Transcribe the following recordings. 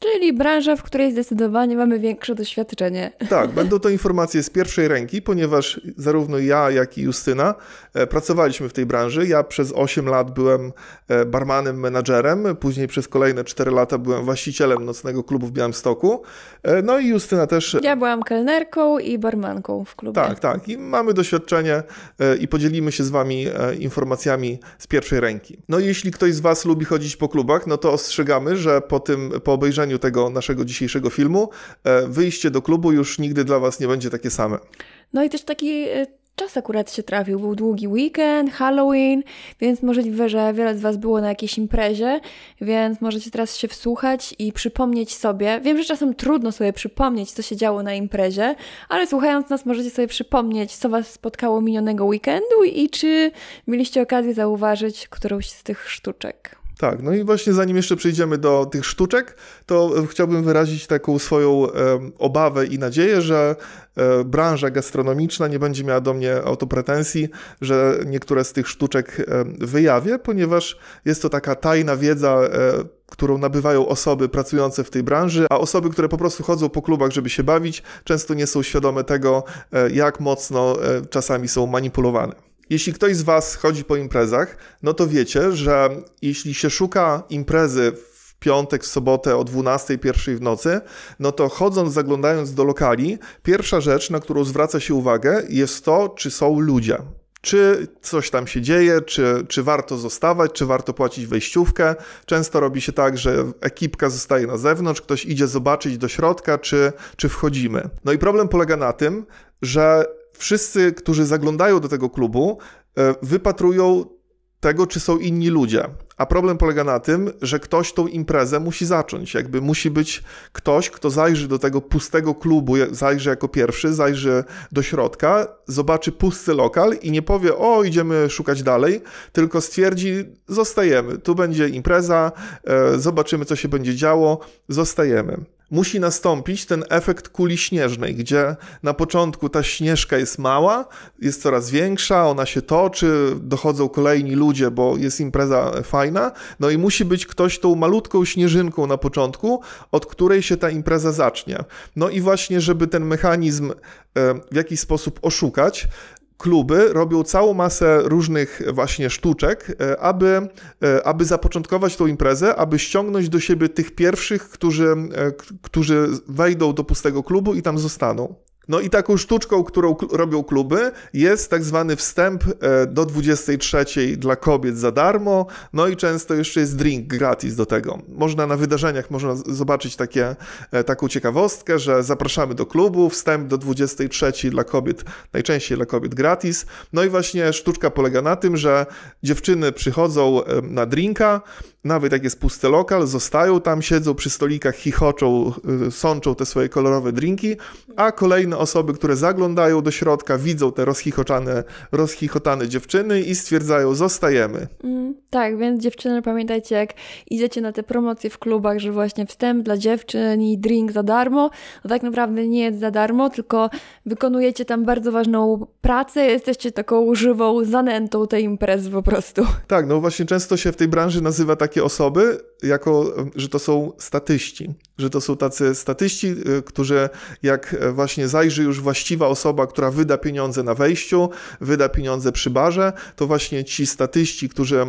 Czyli branża, w której zdecydowanie mamy większe doświadczenie. Tak, będą to informacje z pierwszej ręki, ponieważ zarówno ja, jak i Justyna e, pracowaliśmy w tej branży. Ja przez 8 lat byłem e, barmanem, menadżerem, później przez kolejne 4 lata byłem właścicielem nocnego klubu w Białymstoku. E, no i Justyna też. Ja byłam kelnerką i barmanką w klubie. Tak, tak. I mamy doświadczenie i podzielimy się z Wami informacjami z pierwszej ręki. No i jeśli ktoś z Was lubi chodzić po klubach, no to ostrzegamy, że po tym, po obejrzeniu zakończeniu tego naszego dzisiejszego filmu. E, wyjście do klubu już nigdy dla Was nie będzie takie same. No i też taki e, czas akurat się trafił. Był długi weekend, Halloween, więc możliwe, że wiele z Was było na jakiejś imprezie, więc możecie teraz się wsłuchać i przypomnieć sobie. Wiem, że czasem trudno sobie przypomnieć, co się działo na imprezie, ale słuchając nas możecie sobie przypomnieć, co Was spotkało minionego weekendu i czy mieliście okazję zauważyć którąś z tych sztuczek. Tak, no i właśnie zanim jeszcze przejdziemy do tych sztuczek, to e, chciałbym wyrazić taką swoją e, obawę i nadzieję, że e, branża gastronomiczna nie będzie miała do mnie autopretensji, że niektóre z tych sztuczek wyjawię, ponieważ jest to taka tajna wiedza którą nabywają osoby pracujące w tej branży, a osoby, które po prostu chodzą po klubach, żeby się bawić, często nie są świadome tego, jak mocno czasami są manipulowane. Jeśli ktoś z Was chodzi po imprezach, no to wiecie, że jeśli się szuka imprezy w piątek, w sobotę o 12, pierwszej w nocy, no to chodząc, zaglądając do lokali, pierwsza rzecz, na którą zwraca się uwagę, jest to, czy są ludzie. Czy coś tam się dzieje, czy, czy warto zostawać, czy warto płacić wejściówkę. Często robi się tak, że ekipka zostaje na zewnątrz, ktoś idzie zobaczyć do środka, czy, czy wchodzimy. No i problem polega na tym, że wszyscy, którzy zaglądają do tego klubu, e, wypatrują tego, czy są inni ludzie. A problem polega na tym, że ktoś tą imprezę musi zacząć. Jakby musi być ktoś, kto zajrzy do tego pustego klubu, zajrzy jako pierwszy, zajrzy do środka, zobaczy pusty lokal i nie powie, o, idziemy szukać dalej, tylko stwierdzi, zostajemy. Tu będzie impreza, e, zobaczymy, co się będzie działo, zostajemy musi nastąpić ten efekt kuli śnieżnej, gdzie na początku ta śnieżka jest mała, jest coraz większa, ona się toczy, dochodzą kolejni ludzie, bo jest impreza fajna, no i musi być ktoś tą malutką śnieżynką na początku, od której się ta impreza zacznie. No i właśnie, żeby ten mechanizm e, w jakiś sposób oszukać, kluby robią całą masę różnych właśnie sztuczek, e, aby, e, aby zapoczątkować tą imprezę, aby ściągnąć do siebie tych pierwszych, którzy, e, którzy wejdą do pustego klubu i tam zostaną. No i taką sztuczką, którą robią kluby, jest tak zwany wstęp e, do 23 dla kobiet za darmo, no i często jeszcze jest drink gratis do tego. Można na wydarzeniach można zobaczyć takie, e, taką ciekawostkę, że zapraszamy do klubu, wstęp do 23 dla kobiet, najczęściej dla kobiet gratis. No i właśnie sztuczka polega na tym, że dziewczyny przychodzą e, na drinka, nawet jak jest pusty lokal, zostają tam, siedzą przy stolikach, chichoczą, y, sączą te swoje kolorowe drinki, a kolejne osoby, które zaglądają do środka, widzą te rozchichoczane, rozchichotane dziewczyny i stwierdzają, zostajemy. Mm, tak, więc dziewczyny, pamiętajcie, jak idziecie na te promocje w klubach, że właśnie wstęp dla dziewczyn i drink za darmo, to tak naprawdę nie jest za darmo, tylko wykonujecie tam bardzo ważną pracę, jesteście taką żywą zanętą tej imprezy po prostu. Tak, no właśnie często się w tej branży nazywa takie takie osoby jako, że to są statyści, że to są tacy statyści, y, którzy jak e, właśnie zajrzy już właściwa osoba, która wyda pieniądze na wejściu, wyda pieniądze przy barze, to właśnie ci statyści, którzy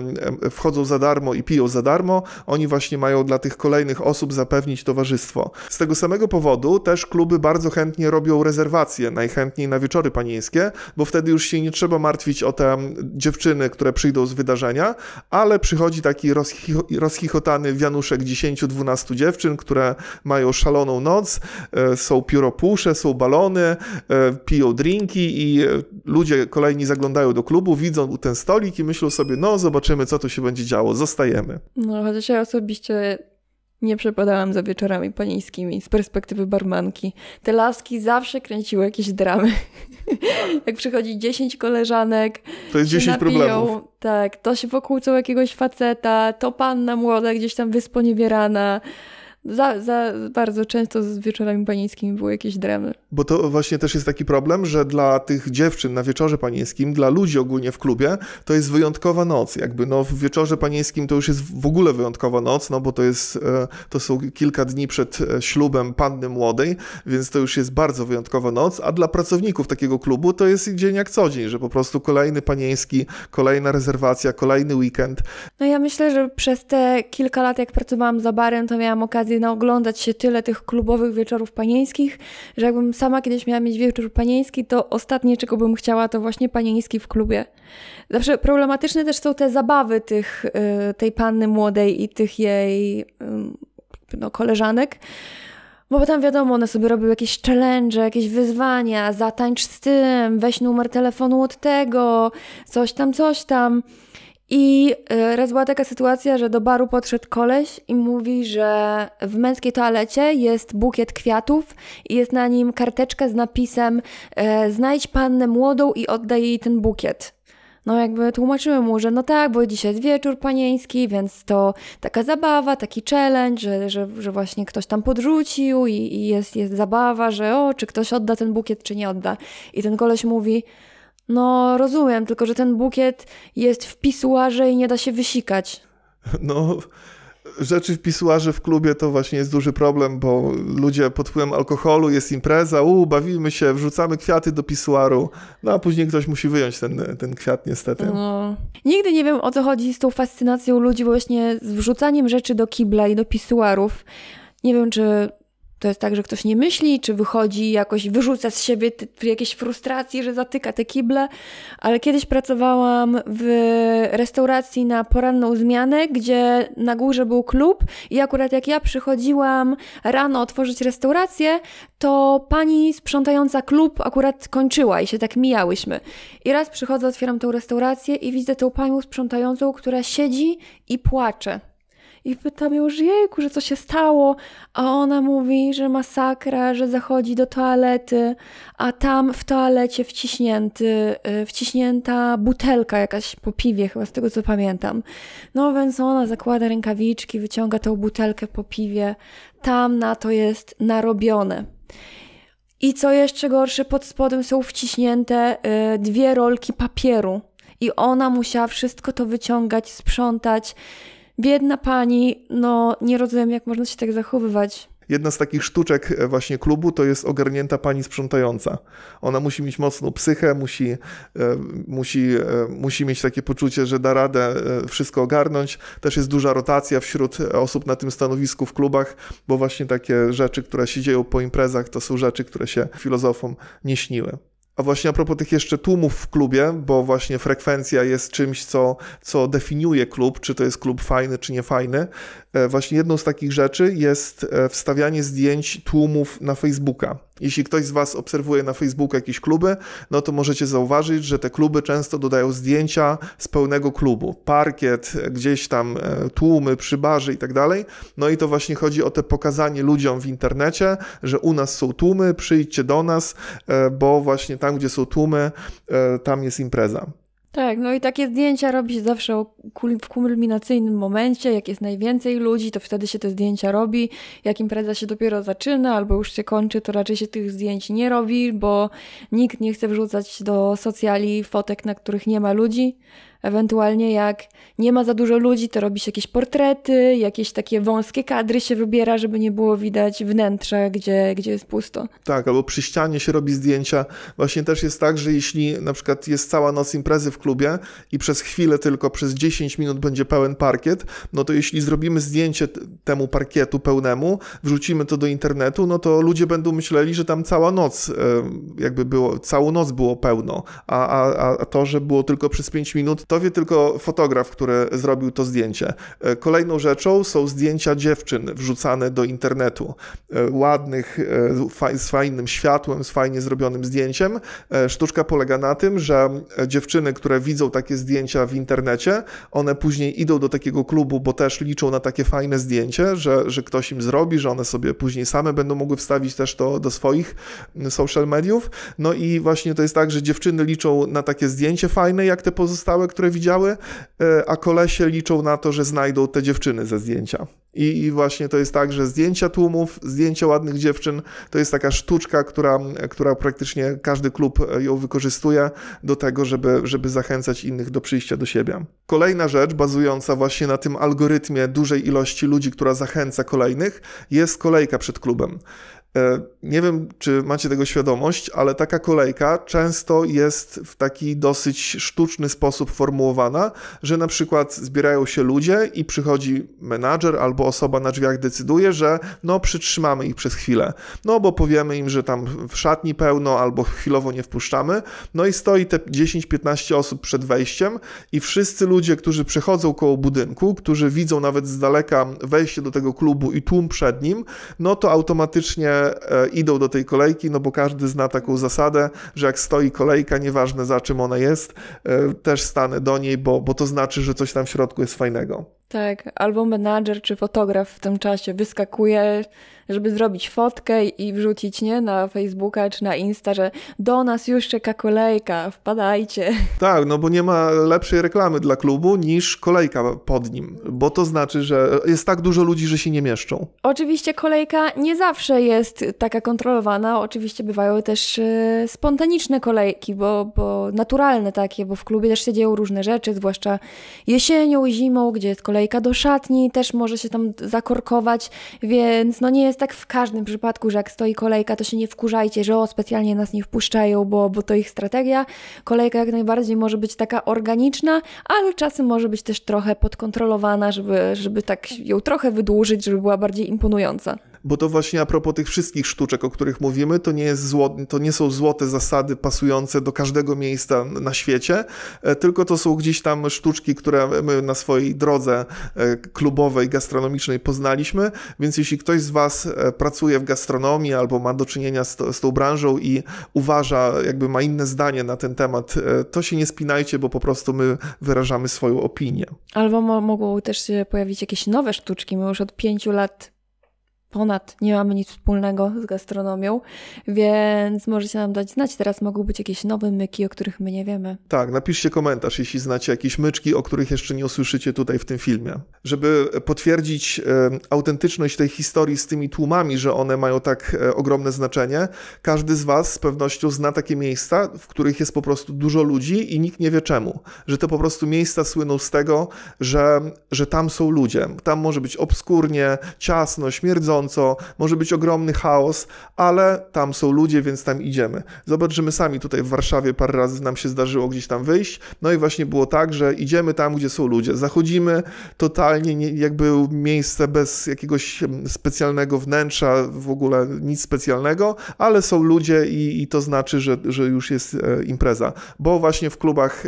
wchodzą za darmo i piją za darmo, oni właśnie mają dla tych kolejnych osób zapewnić towarzystwo. Z tego samego powodu też kluby bardzo chętnie robią rezerwacje, najchętniej na wieczory panieńskie, bo wtedy już się nie trzeba martwić o te dziewczyny, które przyjdą z wydarzenia, ale przychodzi taki rozchichotany pijany wianuszek 10-12 dziewczyn, które mają szaloną noc, e, są pióropusze, są balony, e, piją drinki i e, ludzie kolejni zaglądają do klubu, widzą ten stolik i myślą sobie, no zobaczymy co tu się będzie działo, zostajemy. No chociaż ja osobiście nie przepadałam za wieczorami panińskimi z perspektywy barmanki. Te laski zawsze kręciły jakieś dramy. Jak przychodzi 10 koleżanek, to jest 10 napiją, problemów. Tak, to się wokół co jakiegoś faceta, to panna młoda gdzieś tam wysponiewierana za, za bardzo często z wieczorami panieńskimi były jakieś dramy. Bo to właśnie też jest taki problem, że dla tych dziewczyn na wieczorze panieńskim, dla ludzi ogólnie w klubie, to jest wyjątkowa noc. Jakby no w wieczorze panieńskim to już jest w ogóle wyjątkowa noc, no bo to jest, e, to są kilka dni przed e, ślubem panny młodej, więc to już jest bardzo wyjątkowa noc, a dla pracowników takiego klubu to jest dzień jak co dzień, że po prostu kolejny panieński, kolejna rezerwacja, kolejny weekend. No ja myślę, że przez te kilka lat jak pracowałam za barem, to miałam okazję na naoglądać się tyle tych klubowych wieczorów panieńskich, że jakbym sama kiedyś miała mieć wieczór panieński, to ostatnie, czego bym chciała, to właśnie panieński w klubie. Zawsze problematyczne też są te zabawy tych, y, tej panny młodej i tych jej y, no, koleżanek, bo tam wiadomo, one sobie robią jakieś challenge, jakieś wyzwania, zatańcz z tym, weź numer telefonu od tego, coś tam, coś tam. I e, raz była taka sytuacja, że do baru podszedł koleś i mówi, że w męskiej toalecie jest bukiet kwiatów i jest na nim karteczka z napisem e, znajdź pannę młodą i oddaj jej ten bukiet. No jakby tłumaczyłem mu, że no tak, bo dzisiaj jest wieczór panieński, więc to taka zabawa, taki challenge, że, że, że właśnie ktoś tam podrzucił i, i, jest, jest zabawa, że o, czy ktoś odda ten bukiet, czy nie odda. I ten koleś mówi, no, rozumiem, tylko że ten bukiet jest w pisuarze i nie da się wysikać. No, rzeczy w pisuarze w klubie to właśnie jest duży problem, bo ludzie pod wpływem alkoholu, jest impreza, u, bawimy się, wrzucamy kwiaty do pisuaru, no a później ktoś musi wyjąć ten, ten kwiat niestety. No. Nigdy nie wiem o co chodzi z tą fascynacją ludzi właśnie z wrzucaniem rzeczy do kibla i do pisuarów. Nie wiem, czy to jest tak, że ktoś nie myśli, czy wychodzi jakoś, wyrzuca z siebie jakieś frustracje, że zatyka te kible, ale kiedyś pracowałam w restauracji na poranną zmianę, gdzie na górze był klub i akurat jak ja przychodziłam rano otworzyć restaurację, to pani sprzątająca klub akurat kończyła i się tak mijałyśmy. I raz przychodzę, otwieram tą restaurację i widzę tą panią sprzątającą, która siedzi i płacze i pytam ją, że jejku, że co się stało, a ona mówi, że masakra, że zachodzi do toalety, a tam w toalecie wciśnięty, y, wciśnięta butelka jakaś po piwie, chyba z tego co pamiętam. No więc ona zakłada rękawiczki, wyciąga tą butelkę po piwie, tam na to jest narobione. I co jeszcze gorsze, pod spodem są wciśnięte y, dwie rolki papieru. I ona musiała wszystko to wyciągać, sprzątać. Biedna pani, no nie rozumiem, jak można się tak zachowywać. Jedna z takich sztuczek e, właśnie klubu to jest ogarnięta pani sprzątająca. Ona musi mieć mocną psychę, musi, e, musi, e, musi mieć takie poczucie, że da radę wszystko ogarnąć. Też jest duża rotacja wśród osób na tym stanowisku w klubach, bo właśnie takie rzeczy, które się dzieją po imprezach, to są rzeczy, które się filozofom nie śniły. A właśnie a propos tych jeszcze tłumów w klubie, bo właśnie frekwencja jest czymś, co, co definiuje klub, czy to jest klub fajny, czy niefajny. E, właśnie jedną z takich rzeczy jest e, wstawianie zdjęć tłumów na Facebooka. Jeśli ktoś z Was obserwuje na Facebooku jakieś kluby, no to możecie zauważyć, że te kluby często dodają zdjęcia z pełnego klubu. Parkiet, gdzieś tam e, tłumy przy barze i tak dalej. No i to właśnie chodzi o te pokazanie ludziom w internecie, że u nas są tłumy, przyjdźcie do nas, e, bo właśnie tam, gdzie są tłumy, e, tam jest impreza. Tak, no i takie zdjęcia robi się zawsze w kulminacyjnym momencie, jak jest najwięcej ludzi, to wtedy się te zdjęcia robi. Jak impreza się dopiero zaczyna albo już się kończy, to raczej się tych zdjęć nie robi, bo nikt nie chce wrzucać do socjali fotek, na których nie ma ludzi. Ewentualnie jak nie ma za dużo ludzi, to robi się jakieś portrety, jakieś takie wąskie kadry się wybiera, żeby nie było widać wnętrza, gdzie, gdzie jest pusto. Tak, albo przy ścianie się robi zdjęcia. Właśnie też jest tak, że jeśli na przykład jest cała noc imprezy w klubie i przez chwilę tylko, przez 10 minut będzie pełen parkiet, no to jeśli zrobimy zdjęcie temu parkietu pełnemu, wrzucimy to do internetu, no to ludzie będą myśleli, że tam cała noc e, jakby było, całą noc było pełno, a, a, a to, że było tylko przez 5 minut, to wie tylko fotograf, który zrobił to zdjęcie. E, kolejną rzeczą są zdjęcia dziewczyn wrzucane do internetu. E, ładnych, e, z fajnym światłem, z fajnie zrobionym zdjęciem. Sztuczka polega na tym, że dziewczyny, które widzą takie zdjęcia w internecie, one później idą do takiego klubu, bo też liczą na takie fajne zdjęcie, że, że ktoś im zrobi, że one sobie później same będą mogły wstawić też to do swoich social mediów. No i właśnie to jest tak, że dziewczyny liczą na takie zdjęcie fajne, jak te pozostałe, które widziały, e, a kolesie liczą na to, że znajdą te dziewczyny ze zdjęcia. I, właśnie to jest tak, że zdjęcia tłumów, zdjęcia ładnych dziewczyn to jest taka sztuczka, która, która praktycznie każdy klub e, ją wykorzystuje do tego, żeby, żeby zachęcać innych do przyjścia do siebie. Kolejna rzecz, bazująca właśnie na tym algorytmie dużej ilości ludzi, która zachęca kolejnych, jest kolejka przed klubem. E, nie wiem, czy macie tego świadomość, ale taka kolejka często jest w taki dosyć sztuczny sposób formułowana, że na przykład zbierają się ludzie i przychodzi menadżer albo osoba na drzwiach decyduje, że no przytrzymamy ich przez chwilę, no bo powiemy im, że tam w szatni pełno albo chwilowo nie wpuszczamy, no i stoi te 10-15 osób przed wejściem i wszyscy ludzie, którzy przechodzą koło budynku, którzy widzą nawet z daleka wejście do tego klubu i tłum przed nim, no to automatycznie E, idą do tej kolejki, no bo każdy zna taką zasadę, że jak stoi kolejka, nieważne za czym ona jest, e, też stanę do niej, bo, bo to znaczy, że coś tam w środku jest fajnego. Tak, albo menadżer czy fotograf w tym czasie wyskakuje, żeby zrobić fotkę i wrzucić nie na Facebooka czy na Insta, że do nas już czeka kolejka, wpadajcie. Tak, no bo nie ma lepszej reklamy dla klubu niż kolejka pod nim, bo to znaczy, że jest tak dużo ludzi, że się nie mieszczą. Oczywiście kolejka nie zawsze jest taka kontrolowana, oczywiście bywają też e, spontaniczne kolejki, bo, bo naturalne takie, bo w klubie też się dzieją różne rzeczy, zwłaszcza jesienią, zimą, gdzie jest kolejka kolejka do szatni też może się tam zakorkować, więc no nie jest tak w każdym przypadku, że jak stoi kolejka, to się nie wkurzajcie, że o, specjalnie nas nie wpuszczają, bo, bo to ich strategia. Kolejka jak najbardziej może być taka organiczna, ale czasem może być też trochę podkontrolowana, żeby, żeby tak ją trochę wydłużyć, żeby była bardziej imponująca bo to właśnie a propos tych wszystkich sztuczek, o których mówimy, to nie, jest zło, to nie są złote zasady pasujące do każdego miejsca na świecie, e, tylko to są gdzieś tam sztuczki, które my na swojej drodze e, klubowej, gastronomicznej poznaliśmy, więc jeśli ktoś z Was e, pracuje w gastronomii albo ma do czynienia z, to, z tą branżą i uważa, jakby ma inne zdanie na ten temat, to się nie spinajcie, bo po prostu my wyrażamy swoją opinię. Albo mo mogą też się pojawić jakieś nowe sztuczki. My już od pięciu lat ponad nie mamy nic wspólnego z gastronomią, więc możecie nam dać znać. Teraz mogą być jakieś nowe myki, o których my nie wiemy. Tak, napiszcie komentarz, jeśli znacie jakieś myczki, o których jeszcze nie usłyszycie tutaj w tym filmie. Żeby e, potwierdzić e, autentyczność tej historii z tymi tłumami, że one mają tak e, ogromne znaczenie, każdy z Was z pewnością zna takie miejsca, w których jest po prostu dużo ludzi i nikt nie wie czemu. Że to po prostu miejsca słyną z tego, że, że tam są ludzie. Tam może być obskurnie, ciasno, śmierdząco, bieżąco, może być ogromny chaos, ale tam są ludzie, więc tam idziemy. Zobaczymy sami tutaj w Warszawie parę razy nam się zdarzyło gdzieś tam wyjść, no i właśnie było tak, że idziemy tam, gdzie są ludzie. Zachodzimy totalnie nie, jakby miejsce bez jakiegoś mm, specjalnego wnętrza, w ogóle nic specjalnego, ale są ludzie i, i to znaczy, że, że już jest e, impreza. Bo właśnie w klubach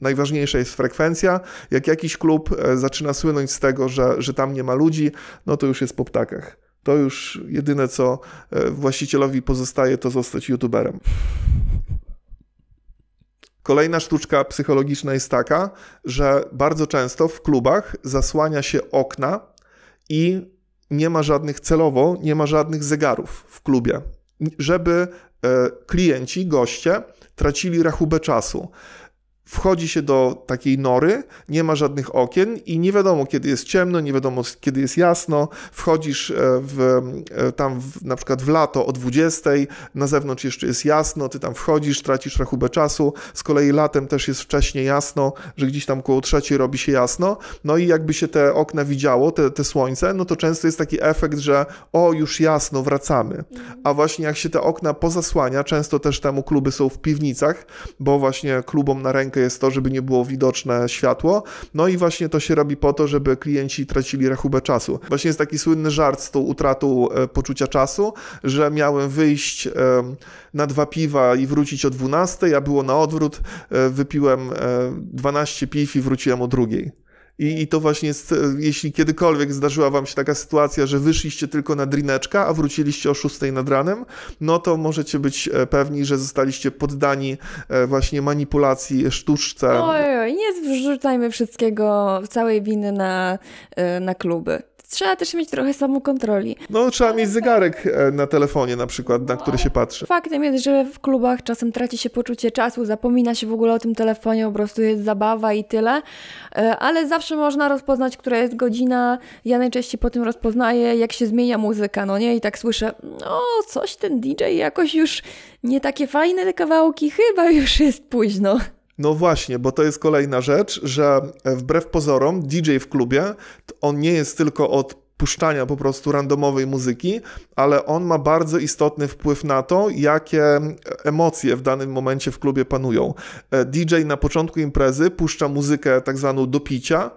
Najważniejsza jest frekwencja. Jak jakiś klub e, zaczyna słynąć z tego, że, że tam nie ma ludzi, no to już jest po ptakach. To już jedyne, co e, właścicielowi pozostaje, to zostać youtuberem. Kolejna sztuczka psychologiczna jest taka, że bardzo często w klubach zasłania się okna i nie ma żadnych celowo, nie ma żadnych zegarów w klubie, żeby e, klienci, goście tracili rachubę czasu wchodzi się do takiej nory, nie ma żadnych okien i nie wiadomo kiedy jest ciemno, nie wiadomo kiedy jest jasno. Wchodzisz e, w, e, tam w, na przykład w lato o 20, na zewnątrz jeszcze jest jasno, ty tam wchodzisz, tracisz rachubę czasu. Z kolei latem też jest wcześniej jasno, że gdzieś tam koło trzeciej robi się jasno. No i jakby się te okna widziało, te, te słońce, no to często jest taki efekt, że o już jasno, wracamy. A właśnie jak się te okna pozasłania, często też temu kluby są w piwnicach, bo właśnie klubom na rękę jest to, żeby nie było widoczne światło. No i właśnie to się robi po to, żeby klienci tracili rachubę czasu. Właśnie jest taki słynny żart z tą utratą e, poczucia czasu, że miałem wyjść e, na dwa piwa i wrócić o 12, a było na odwrót. E, wypiłem 12 piw i wróciłem o drugiej. I, I, to właśnie jest, jeśli kiedykolwiek zdarzyła wam się taka sytuacja, że wyszliście tylko na drineczka, a wróciliście o 6 nad ranem, no to możecie być e, pewni, że zostaliście poddani e, właśnie manipulacji, sztuczce. Oj, oj nie wrzucajmy wszystkiego, całej winy na, e, na kluby trzeba też mieć trochę samokontroli. No, trzeba mieć zegarek e, na telefonie na przykład, na który się patrzy. Faktem jest, że w klubach czasem traci się poczucie czasu, zapomina się w ogóle o tym telefonie, po prostu jest zabawa i tyle, e, ale zawsze można rozpoznać, która jest godzina. Ja najczęściej po tym rozpoznaję, jak się zmienia muzyka, no nie? I tak słyszę, no coś ten DJ jakoś już nie takie fajne te kawałki, chyba już jest późno. No właśnie, bo to jest kolejna rzecz, że wbrew pozorom DJ w klubie, on nie jest tylko od puszczania po prostu randomowej muzyki, ale on ma bardzo istotny wpływ na to, jakie emocje w danym momencie w klubie panują. E, DJ na początku imprezy puszcza muzykę tak zwaną do picia,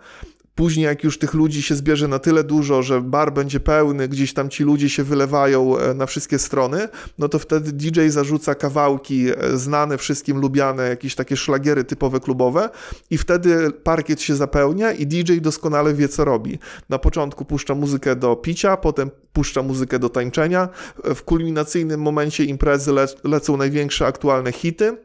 Później, jak już tych ludzi się zbierze na tyle dużo, że bar będzie pełny, gdzieś tam ci ludzie się wylewają e, na wszystkie strony, no to wtedy DJ zarzuca kawałki e, znane wszystkim, lubiane, jakieś takie szlagiery typowe klubowe, i wtedy parkiet się zapełnia i DJ doskonale wie, co robi. Na początku puszcza muzykę do picia, potem puszcza muzykę do tańczenia. E, w kulminacyjnym momencie imprezy le lecą największe aktualne hity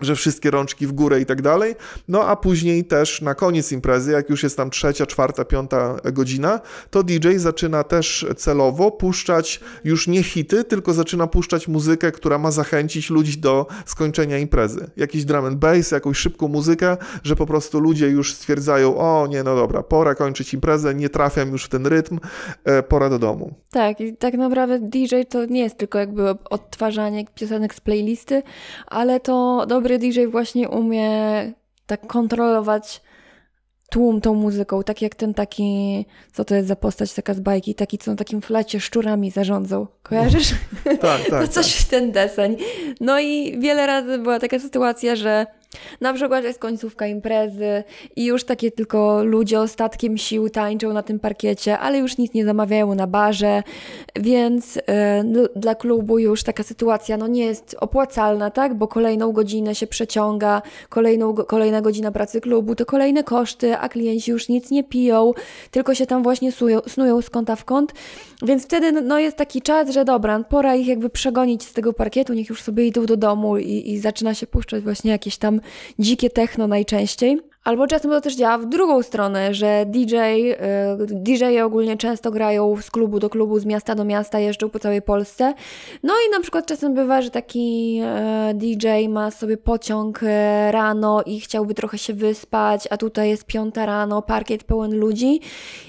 że wszystkie rączki w górę i tak dalej. No a później też na koniec imprezy, jak już jest tam trzecia, czwarta, piąta godzina, to DJ zaczyna też celowo puszczać już nie hity, tylko zaczyna puszczać muzykę, która ma zachęcić ludzi do skończenia imprezy. Jakiś drum and bass, jakąś szybką muzykę, że po prostu ludzie już stwierdzają, o nie, no dobra, pora kończyć imprezę, nie trafiam już w ten rytm, e, pora do domu. Tak, i tak naprawdę DJ to nie jest tylko jakby odtwarzanie piosenek z playlisty, ale to dobre dobry DJ właśnie umie tak kontrolować tłum tą muzyką, tak jak ten taki, co to jest za postać taka z bajki, taki co na takim flacie szczurami zarządzał. Kojarzysz? tak, tak. to coś tak. w ten deseń. No i wiele razy była taka sytuacja, że na przykład jest końcówka imprezy i już takie tylko ludzie ostatkiem sił tańczą na tym parkiecie, ale już nic nie zamawiają na barze, więc y, dla klubu już taka sytuacja no, nie jest opłacalna, tak? Bo kolejną godzinę się przeciąga, kolejną, kolejna godzina pracy klubu to kolejne koszty, a klienci już nic nie piją, tylko się tam właśnie snują z kąta w kąt. Więc wtedy no, no, jest taki czas, że dobra, pora ich jakby przegonić z tego parkietu, niech już sobie idą do domu i, i zaczyna się puszczać właśnie jakieś tam dzikie techno najczęściej. Albo czasem to też działa w drugą stronę, że DJ, e, DJ ogólnie często grają z klubu do klubu, z miasta do miasta, jeżdżą po całej Polsce. No i na przykład czasem bywa, że taki e, DJ ma sobie pociąg e, rano i chciałby trochę się wyspać, a tutaj jest piąta rano, parkiet pełen ludzi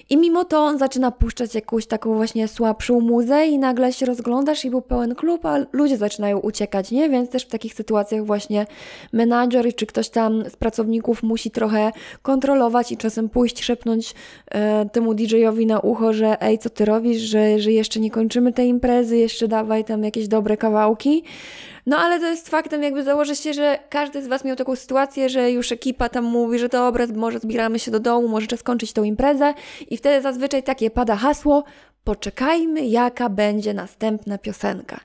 i mimo to on zaczyna puszczać jakąś taką właśnie słabszą muzę i nagle się rozglądasz i był pełen klub, a ludzie zaczynają uciekać, nie? Więc też w takich sytuacjach właśnie menadżer czy ktoś tam z pracowników musi trochę trochę kontrolować i czasem pójść, szepnąć e, temu DJ-owi na ucho, że ej, co ty robisz, że, że jeszcze nie kończymy tej imprezy, jeszcze dawaj tam jakieś dobre kawałki. No ale to jest faktem, jakby założę się, że każdy z Was miał taką sytuację, że już ekipa tam mówi, że dobra, może zbieramy się do domu, może czas kończyć tą imprezę i wtedy zazwyczaj takie pada hasło, poczekajmy jaka będzie następna piosenka.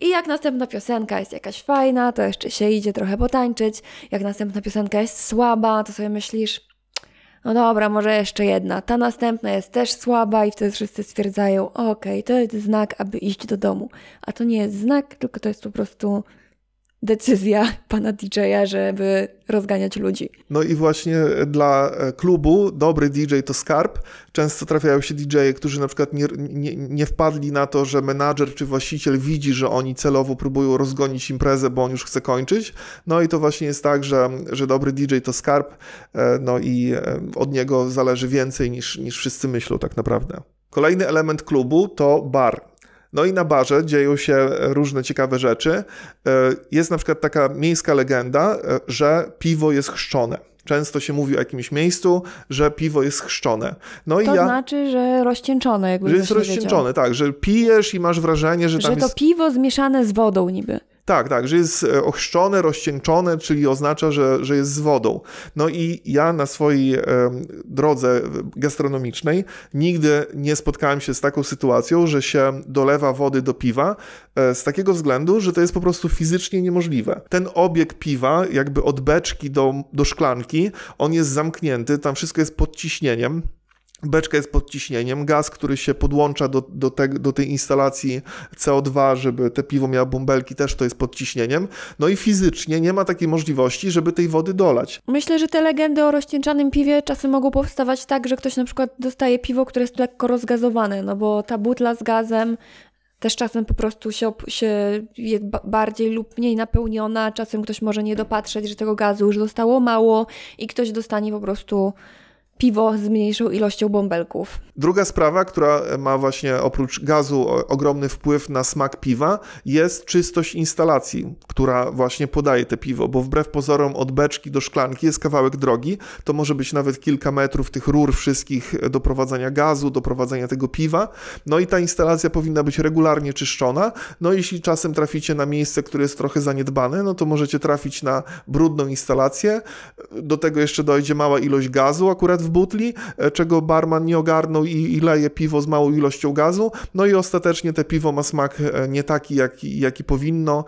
I jak następna piosenka jest jakaś fajna, to jeszcze się idzie trochę potańczyć. Jak następna piosenka jest słaba, to sobie myślisz, no dobra, może jeszcze jedna. Ta następna jest też słaba i wtedy wszyscy stwierdzają, okej, okay, to jest znak, aby iść do domu. A to nie jest znak, tylko to jest po prostu decyzja pana DJ-a, żeby rozganiać ludzi. No i właśnie dla e, klubu dobry DJ to skarb. Często trafiają się DJ-e, którzy na przykład nie, nie, nie wpadli na to, że menadżer czy właściciel widzi, że oni celowo próbują rozgonić imprezę, bo on już chce kończyć. No i to właśnie jest tak, że, że dobry DJ to skarb, e, no i e, od niego zależy więcej niż, niż wszyscy myślą tak naprawdę. Kolejny element klubu to bar. No i na barze dzieją się różne ciekawe rzeczy. E, jest na przykład taka miejska legenda, e, że piwo jest chrzczone. Często się mówi o jakimś miejscu, że piwo jest chrzczone. No to i ja, znaczy, że rozcieńczone. Jakby że jest rozcieńczone, tak, że pijesz i masz wrażenie, że, że tam Że to jest... piwo zmieszane z wodą niby. Tak, tak, że jest e, ochrzczone, rozcieńczone, czyli oznacza, że, że jest z wodą. No i ja na swojej drodze gastronomicznej nigdy nie spotkałem się z taką sytuacją, że się dolewa wody do piwa e, z takiego względu, że to jest po prostu fizycznie niemożliwe. Ten obieg piwa, jakby od beczki do, do szklanki, on jest zamknięty, tam wszystko jest pod ciśnieniem. Beczka jest pod ciśnieniem, gaz, który się podłącza do, do, te, do, tej instalacji CO2, żeby te piwo miało bąbelki, też to jest pod ciśnieniem. No i fizycznie nie ma takiej możliwości, żeby tej wody dolać. Myślę, że te legendy o rozcieńczanym piwie czasem mogą powstawać tak, że ktoś na przykład dostaje piwo, które jest lekko rozgazowane, no bo ta butla z gazem też czasem po prostu się, się jest bardziej lub mniej napełniona, czasem ktoś może nie dopatrzeć, że tego gazu już zostało mało i ktoś dostanie po prostu piwo z mniejszą ilością bąbelków. Druga sprawa, która ma właśnie oprócz gazu ogromny wpływ na smak piwa, jest czystość instalacji, która właśnie podaje te piwo, bo wbrew pozorom od beczki do szklanki jest kawałek drogi, to może być nawet kilka metrów tych rur wszystkich do prowadzenia gazu, do prowadzenia tego piwa, no i ta instalacja powinna być regularnie czyszczona, no jeśli czasem traficie na miejsce, które jest trochę zaniedbane, no to możecie trafić na brudną instalację, do tego jeszcze dojdzie mała ilość gazu akurat w butli, e, czego barman nie ogarnął i, i leje piwo z małą ilością gazu, no i ostatecznie te piwo ma smak e, nie taki, jaki, jaki powinno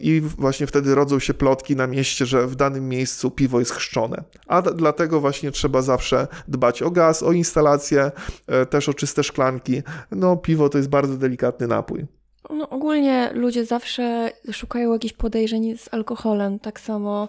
i właśnie wtedy rodzą się plotki na mieście, że w danym miejscu piwo jest chrzczone. A dlatego właśnie trzeba zawsze dbać o gaz, o instalację, e, też o czyste szklanki. No piwo to jest bardzo delikatny napój. No, ogólnie ludzie zawsze szukają jakichś podejrzeń z alkoholem. Tak samo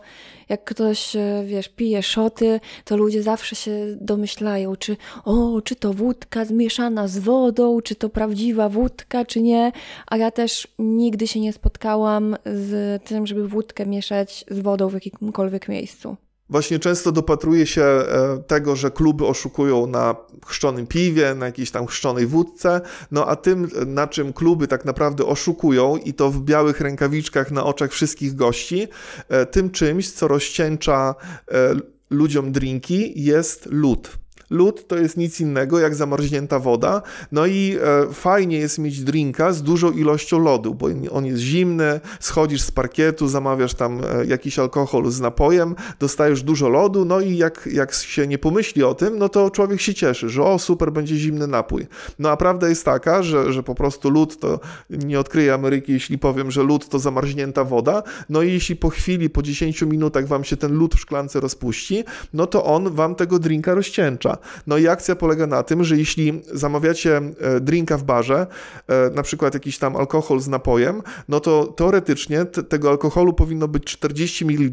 jak ktoś, e, wiesz, pije szoty, to ludzie zawsze się domyślają, czy o, czy to wódka zmieszana z wodą, czy to prawdziwa wódka, czy nie. A ja też nigdy się nie spotkałam z tym, żeby wódkę mieszać z wodą w jakimkolwiek miejscu. Właśnie często dopatruje się e, tego, że kluby oszukują na chrzczonym piwie, na jakiejś tam chrzczonej wódce, no a tym, na czym kluby tak naprawdę oszukują i to w białych rękawiczkach na oczach wszystkich gości, e, tym czymś, co rozcieńcza e, ludziom drinki, jest lód. Lód to jest nic innego jak zamarznięta woda. No i e, fajnie jest mieć drinka z dużą ilością lodu, bo on jest zimny, schodzisz z parkietu, zamawiasz tam e, jakiś alkohol z napojem, dostajesz dużo lodu, no i jak, jak się nie pomyśli o tym, no to człowiek się cieszy, że o super, będzie zimny napój. No a prawda jest taka, że, że po prostu lód to nie odkryje Ameryki, jeśli powiem, że lód to zamarznięta woda. No i jeśli po chwili, po 10 minutach wam się ten lód w szklance rozpuści, no to on wam tego drinka rozcięcza. No i akcja polega na tym, że jeśli zamawiacie e, drinka w barze, e, na przykład jakiś tam alkohol z napojem, no to teoretycznie tego alkoholu powinno być 40 ml,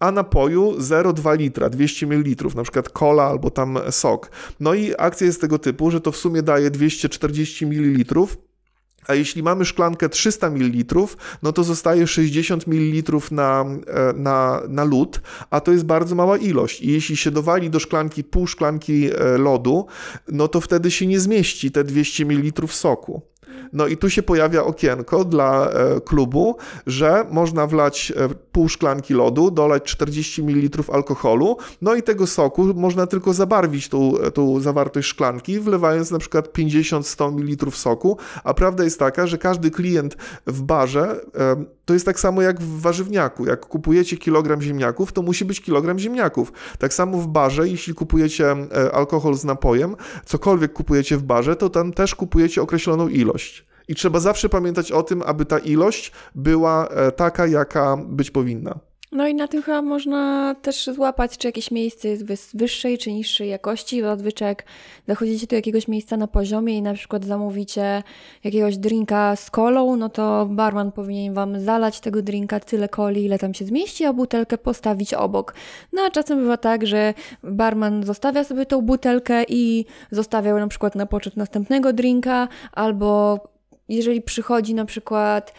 a napoju 0,2 litra, 200 ml, na przykład cola albo tam sok. No i akcja jest tego typu, że to w sumie daje 240 ml a jeśli mamy szklankę 300 ml, no to zostaje 60 ml na, e, na, na lód, a to jest bardzo mała ilość. I jeśli się dowali do szklanki pół szklanki e, lodu, no to wtedy się nie zmieści te 200 ml soku. No i tu się pojawia okienko dla e, klubu, że można wlać e, pół szklanki lodu, dolać 40 ml alkoholu, no i tego soku można tylko zabarwić tą, e, tą zawartość szklanki, wlewając na przykład 50-100 ml soku, a prawda jest taka, że każdy klient w barze to jest tak samo jak w warzywniaku. Jak kupujecie kilogram ziemniaków, to musi być kilogram ziemniaków. Tak samo w barze, jeśli kupujecie e, alkohol z napojem, cokolwiek kupujecie w barze, to tam też kupujecie określoną ilość. I trzeba zawsze pamiętać o tym, aby ta ilość była e, taka, jaka być powinna. No i na tym chyba można też złapać, czy jakieś miejsce jest wyższej czy niższej jakości. Zazwyczaj jak dochodzicie do jakiegoś miejsca na poziomie i na przykład zamówicie jakiegoś drinka z kolą, no to barman powinien Wam zalać tego drinka tyle coli, ile tam się zmieści, a butelkę postawić obok. No a czasem bywa tak, że barman zostawia sobie tą butelkę i zostawia ją na przykład na poczet następnego drinka, albo jeżeli przychodzi na przykład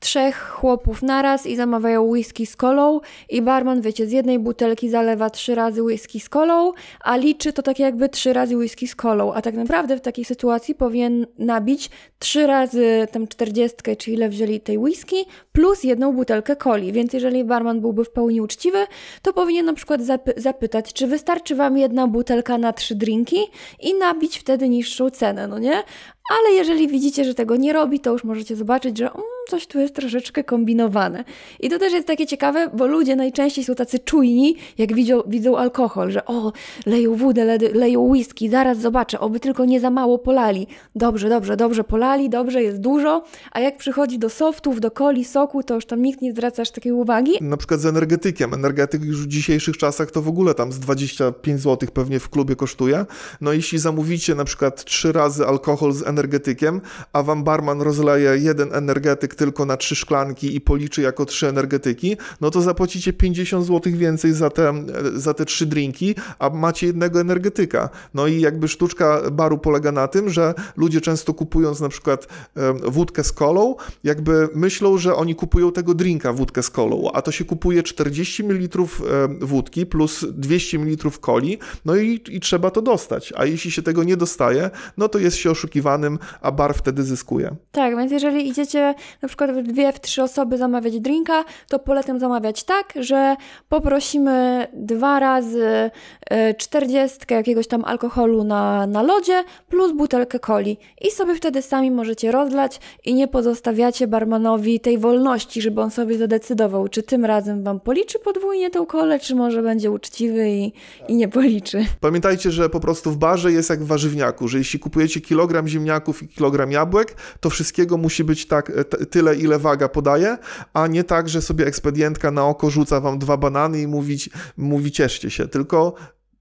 trzech chłopów naraz i zamawiają whisky z kolą i barman, wiecie, z jednej butelki zalewa trzy razy whisky z kolą, a liczy to tak jakby trzy razy whisky z kolą, a tak naprawdę w takiej sytuacji powinien nabić trzy razy tam czterdziestkę, czy ile wzięli tej whisky, plus jedną butelkę coli, więc jeżeli barman byłby w pełni uczciwy, to powinien na przykład zapy zapytać, czy wystarczy Wam jedna butelka na trzy drinki i nabić wtedy niższą cenę, no nie? ale jeżeli widzicie, że tego nie robi, to już możecie zobaczyć, że mm, coś tu jest troszeczkę kombinowane. I to też jest takie ciekawe, bo ludzie najczęściej są tacy czujni, jak widzą, widzą alkohol, że o, leją wódę, leją whisky, zaraz zobaczę, oby tylko nie za mało polali. Dobrze, dobrze, dobrze polali, dobrze, jest dużo, a jak przychodzi do softów, do coli, soku, to już tam nikt nie zwraca aż takiej uwagi. Na przykład z energetykiem. Energetyk już w dzisiejszych czasach to w ogóle tam z 25 zł pewnie w klubie kosztuje. No jeśli zamówicie na przykład trzy razy alkohol z energetykiem, energetykiem, a wam barman rozleje jeden energetyk tylko na trzy szklanki i policzy jako trzy energetyki, no to zapłacicie 50 zł więcej za te, za te trzy drinki, a macie jednego energetyka. No i jakby sztuczka baru polega na tym, że ludzie często kupując na przykład wódkę z kolą, jakby myślą, że oni kupują tego drinka wódkę z kolą, a to się kupuje 40 ml wódki plus 200 ml coli, no i, i trzeba to dostać. A jeśli się tego nie dostaje, no to jest się oszukiwany a bar wtedy zyskuje. Tak, więc jeżeli idziecie na przykład w dwie, w trzy osoby zamawiać drinka, to polecam zamawiać tak, że poprosimy dwa razy e, czterdziestkę jakiegoś tam alkoholu na, na lodzie plus butelkę coli i sobie wtedy sami możecie rozlać i nie pozostawiacie barmanowi tej wolności, żeby on sobie zadecydował, czy tym razem wam policzy podwójnie tą kolę, czy może będzie uczciwy i, i nie policzy. Pamiętajcie, że po prostu w barze jest jak w warzywniaku, że jeśli kupujecie kilogram ziemniaków, ziemniaków i kilogram jabłek, to wszystkiego musi być tak e, tyle, ile waga podaje, a nie tak, że sobie ekspedientka na oko rzuca wam dwa banany i mówi cieszcie się, tylko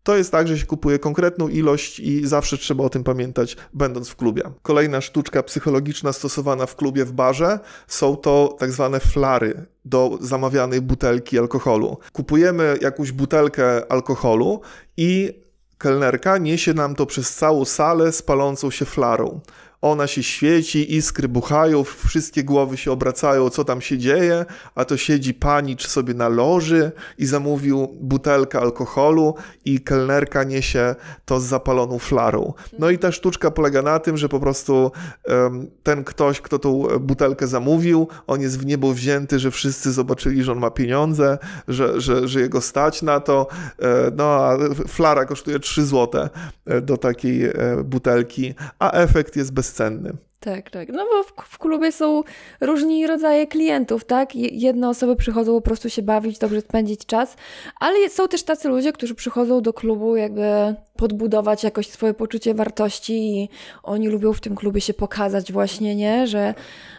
to jest tak, że się kupuje konkretną ilość i zawsze trzeba o tym pamiętać, będąc w klubie. Kolejna sztuczka psychologiczna stosowana w klubie, w barze, są to tak zwane flary do zamawianej butelki alkoholu. Kupujemy jakąś butelkę alkoholu i Kelnerka niesie nam to przez całą salę z palącą się flarą ona się świeci, iskry buchają, wszystkie głowy się obracają, co tam się dzieje, a to siedzi panicz sobie na loży i zamówił butelkę alkoholu i kelnerka niesie to z zapaloną flarą. No i ta sztuczka polega na tym, że po prostu um, ten ktoś, kto tą butelkę zamówił, on jest w niebo wzięty, że wszyscy zobaczyli, że on ma pieniądze, że, że, że jego stać na to, e, no a flara kosztuje 3 złote e, do takiej e, butelki, a efekt jest bez bezcenny. Tak, tak. No bo w, w, klubie są różni rodzaje klientów, tak? Jedne osoby przychodzą po prostu się bawić, dobrze spędzić czas, ale są też tacy ludzie, którzy przychodzą do klubu jakby podbudować jakoś swoje poczucie wartości i oni lubią w tym klubie się pokazać właśnie, nie? Że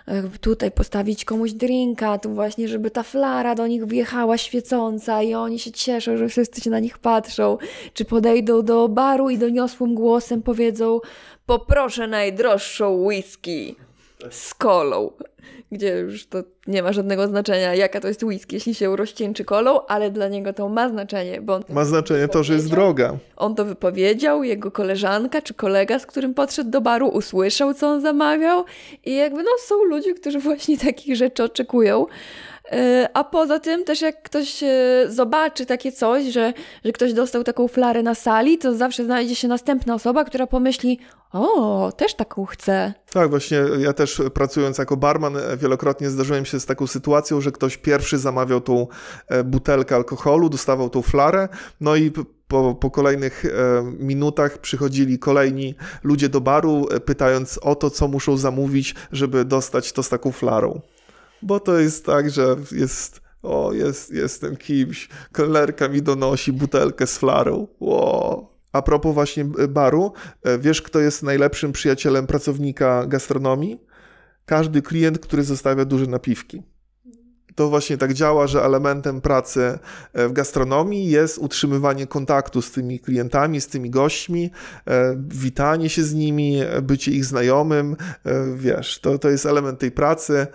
e, tutaj postawić komuś drinka, tu właśnie, żeby ta flara do nich wjechała świecąca i oni się cieszą, że wszyscy się na nich patrzą. Czy podejdą do baru i doniosłym głosem powiedzą poproszę najdroższą whisky z kolą, gdzie już to nie ma żadnego znaczenia, jaka to jest whisky, jeśli się rozcieńczy kolą, ale dla niego to ma znaczenie, bo on Ma znaczenie to, że jest droga. On to wypowiedział, jego koleżanka czy kolega, z którym podszedł do baru, usłyszał, co on zamawiał i jakby no są ludzie, którzy właśnie takich rzeczy oczekują. Y, a poza tym też jak ktoś y, zobaczy takie coś, że, że ktoś dostał taką flarę na sali, to zawsze znajdzie się następna osoba, która pomyśli, o, też taką chcę. Tak, właśnie y, ja też pracując jako barman wielokrotnie zdarzyłem się z taką sytuacją, że ktoś pierwszy zamawiał tą e, butelkę alkoholu, dostawał tą flarę, no i po, po, kolejnych e, minutach przychodzili kolejni ludzie do baru, e, pytając o to, co muszą zamówić, żeby dostać to z taką flarą bo to jest tak, że jest o, jest, jestem kimś, kelnerka mi donosi butelkę z flarą. Wow. A propos właśnie baru, e, wiesz kto jest najlepszym przyjacielem pracownika gastronomii? Każdy klient, który zostawia duże napiwki. To właśnie tak działa, że elementem pracy e, w gastronomii jest utrzymywanie kontaktu z tymi klientami, z tymi gośćmi, e, witanie się z nimi, bycie ich znajomym. Wiesz, to, to jest element tej pracy.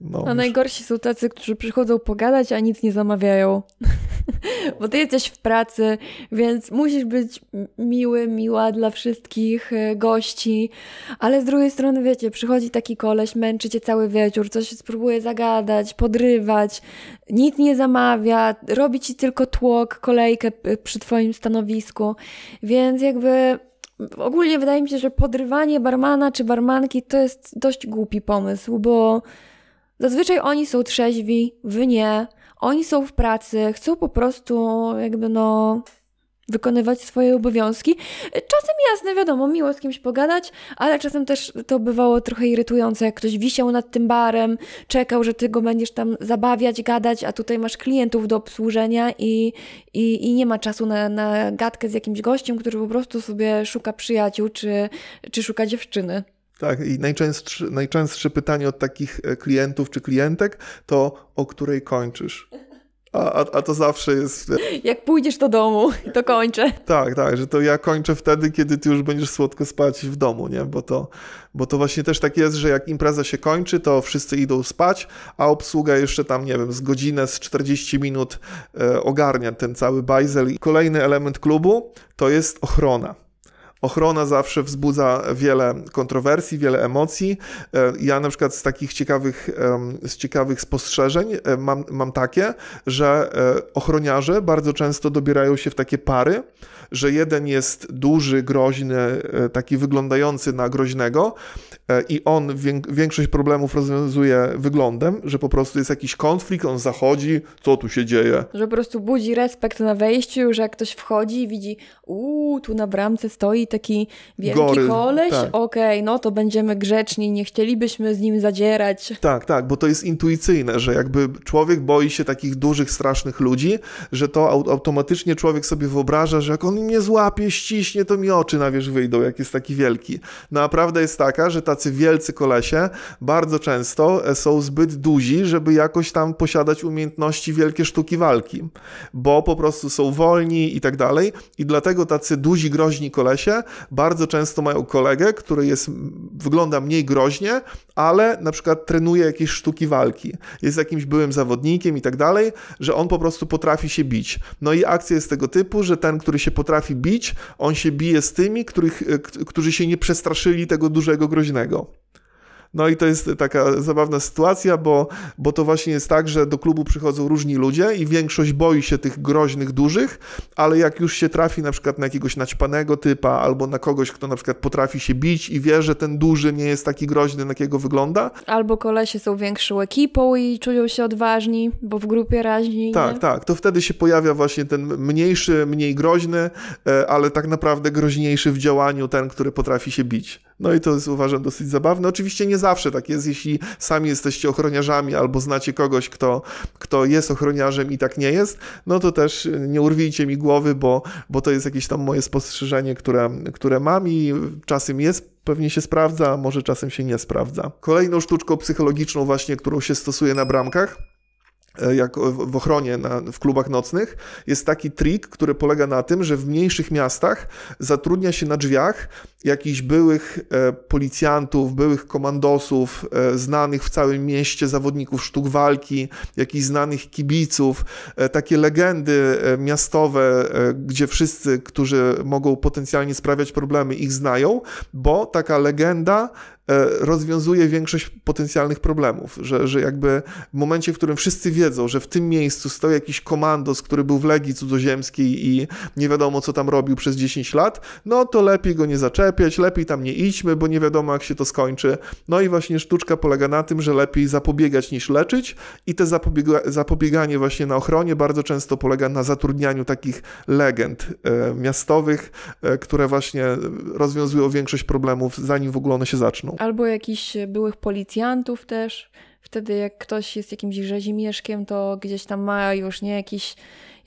No, a najgorsi są tacy, którzy przychodzą pogadać, a nic nie zamawiają. Bo ty jesteś w pracy, więc musisz być miły, miła dla wszystkich e, gości. Ale z drugiej strony, wiecie, przychodzi taki koleś, męczy cię cały wieczór, coś spróbuje zagadać, podrywać, nic nie zamawia, robi ci tylko tłok, kolejkę e, przy twoim stanowisku. Więc jakby ogólnie wydaje mi się, że podrywanie barmana czy barmanki to jest dość głupi pomysł, bo Zazwyczaj oni są trzeźwi, wy nie, oni są w pracy, chcą po prostu jakby no wykonywać swoje obowiązki. Czasem jasne, wiadomo, miło z kimś pogadać, ale czasem też to bywało trochę irytujące, jak ktoś wisiał nad tym barem, czekał, że ty go będziesz tam zabawiać, gadać, a tutaj masz klientów do obsłużenia i, i, i nie ma czasu na, na gadkę z jakimś gościem, który po prostu sobie szuka przyjaciół czy, czy szuka dziewczyny. Tak, i najczęstsze, najczęstsze pytanie od takich e, klientów czy klientek to o której kończysz? A, a, a, to zawsze jest. E, jak pójdziesz do domu, to kończę. Tak, tak, że to ja kończę wtedy, kiedy ty już będziesz słodko spać w domu, nie? Bo to, bo to właśnie też tak jest, że jak impreza się kończy, to wszyscy idą spać, a obsługa jeszcze tam, nie wiem, z godzinę, z 40 minut e, ogarnia ten cały bajzel. I kolejny element klubu to jest ochrona Ochrona zawsze wzbudza wiele kontrowersji, wiele emocji. E, ja na przykład z takich ciekawych, z ciekawych spostrzeżeń e, mam, mam takie, że e, ochroniarze bardzo często dobierają się w takie pary, że jeden jest duży, groźny, taki wyglądający na groźnego, E, i on większość problemów rozwiązuje wyglądem, że po prostu jest jakiś konflikt, on zachodzi, co tu się dzieje. Że po prostu budzi respekt na wejściu, że jak ktoś wchodzi i widzi, uuu, tu na bramce stoi taki wielki Gory, koleś, tak. okej, okay, no to będziemy grzeczni, nie chcielibyśmy z nim zadzierać. Tak, tak, bo to jest intuicyjne, że jakby człowiek boi się takich dużych, strasznych ludzi, że to automatycznie człowiek sobie wyobraża, że jak on mnie złapie, ściśnie, to mi oczy na wierzch wyjdą, jak jest taki wielki. Naprawdę no, jest taka, że ta tacy wielcy kolesie bardzo często e, są zbyt duzi, żeby jakoś tam posiadać umiejętności wielkie sztuki walki, bo po prostu są wolni i tak dalej i dlatego tacy duzi, groźni kolesie bardzo często mają kolegę, który jest wygląda mniej groźnie, ale na przykład trenuje jakieś sztuki walki, jest jakimś byłym zawodnikiem i tak dalej, że on po prostu potrafi się bić. No i akcja jest tego typu, że ten, który się potrafi bić, on się bije z tymi, których, e, którzy się nie przestraszyli tego dużego groźnego. No i to jest taka zabawna sytuacja, bo, bo to właśnie jest tak, że do klubu przychodzą różni ludzie i większość boi się tych groźnych, dużych, ale jak już się trafi na przykład na jakiegoś naćpanego typa albo na kogoś, kto na przykład potrafi się bić i wie, że ten duży nie jest taki groźny, na jakiego wygląda. Albo kolesie są większą ekipą i czują się odważni, bo w grupie raźni. Tak, nie? tak. To wtedy się pojawia właśnie ten mniejszy, mniej groźny, e, ale tak naprawdę groźniejszy w działaniu, ten, który potrafi się bić. No i to jest uważam dosyć zabawne. Oczywiście nie nie zawsze tak jest, jeśli sami jesteście ochroniarzami albo znacie kogoś, kto, kto jest ochroniarzem i tak nie jest, no to też nie urwijcie mi głowy, bo, bo to jest jakieś tam moje spostrzeżenie, które, które mam i czasem jest pewnie się sprawdza, a może czasem się nie sprawdza. Kolejną sztuczką psychologiczną właśnie, którą się stosuje na bramkach, E, jak w ochronie na, w klubach nocnych, jest taki trik, który polega na tym, że w mniejszych miastach zatrudnia się na drzwiach jakichś byłych e, policjantów, byłych komandosów, e, znanych w całym mieście zawodników sztuk walki, jakichś znanych kibiców, takie legendy miastowe, gdzie wszyscy, którzy mogą potencjalnie sprawiać problemy, ich znają, bo taka legenda E, rozwiązuje większość potencjalnych problemów, że, że jakby w momencie, w którym wszyscy wiedzą, że w tym miejscu stoi jakiś komandos, który był w Legii Cudzoziemskiej i nie wiadomo, co tam robił przez 10 lat, no to lepiej go nie zaczepiać, lepiej tam nie idźmy, bo nie wiadomo, jak się to skończy. No i właśnie sztuczka polega na tym, że lepiej zapobiegać niż leczyć i te zapobiega zapobieganie właśnie na ochronie bardzo często polega na zatrudnianiu takich legend e, miastowych, e, które właśnie rozwiązują większość problemów, zanim w ogóle one się zaczną albo jakichś byłych policjantów też. Wtedy jak ktoś jest jakimś rzezimieszkiem, to gdzieś tam ma już nie jakiś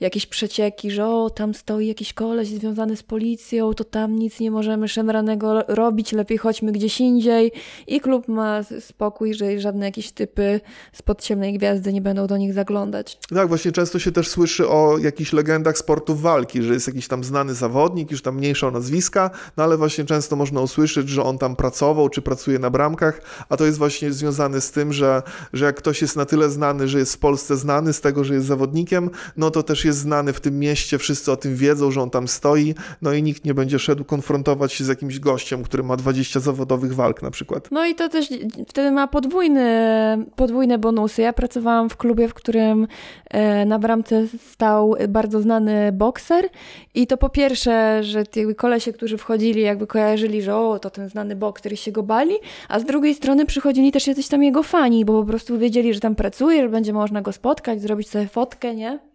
jakieś przecieki, że o, tam stoi jakiś koleś związany z policją, to tam nic nie możemy szemranego robić, lepiej chodźmy gdzieś indziej. I klub ma spokój, że żadne jakieś typy spod ciemnej gwiazdy nie będą do nich zaglądać. No tak, właśnie często się też słyszy o jakichś legendach sportów walki, że jest jakiś tam znany zawodnik, już tam mniejsza o nazwiska, no ale właśnie często można usłyszeć, że on tam pracował, czy pracuje na bramkach, a to jest właśnie związane z tym, że, że jak ktoś jest na tyle znany, że jest w Polsce znany z tego, że jest zawodnikiem, no to też jest jest znany w tym mieście, wszyscy o tym wiedzą, że on tam stoi, no i nikt nie będzie szedł konfrontować się z jakimś gościem, który ma 20 zawodowych walk na przykład. No i to też wtedy ma podwójne, podwójne bonusy. Ja pracowałam w klubie, w którym e, na bramce stał bardzo znany bokser i to po pierwsze, że ci kolesie, którzy wchodzili, jakby kojarzyli, że o, to ten znany bokser i się go bali, a z drugiej strony przychodzili też jacyś tam jego fani, bo po prostu wiedzieli, że tam pracuje, że będzie można go spotkać, zrobić sobie fotkę, nie?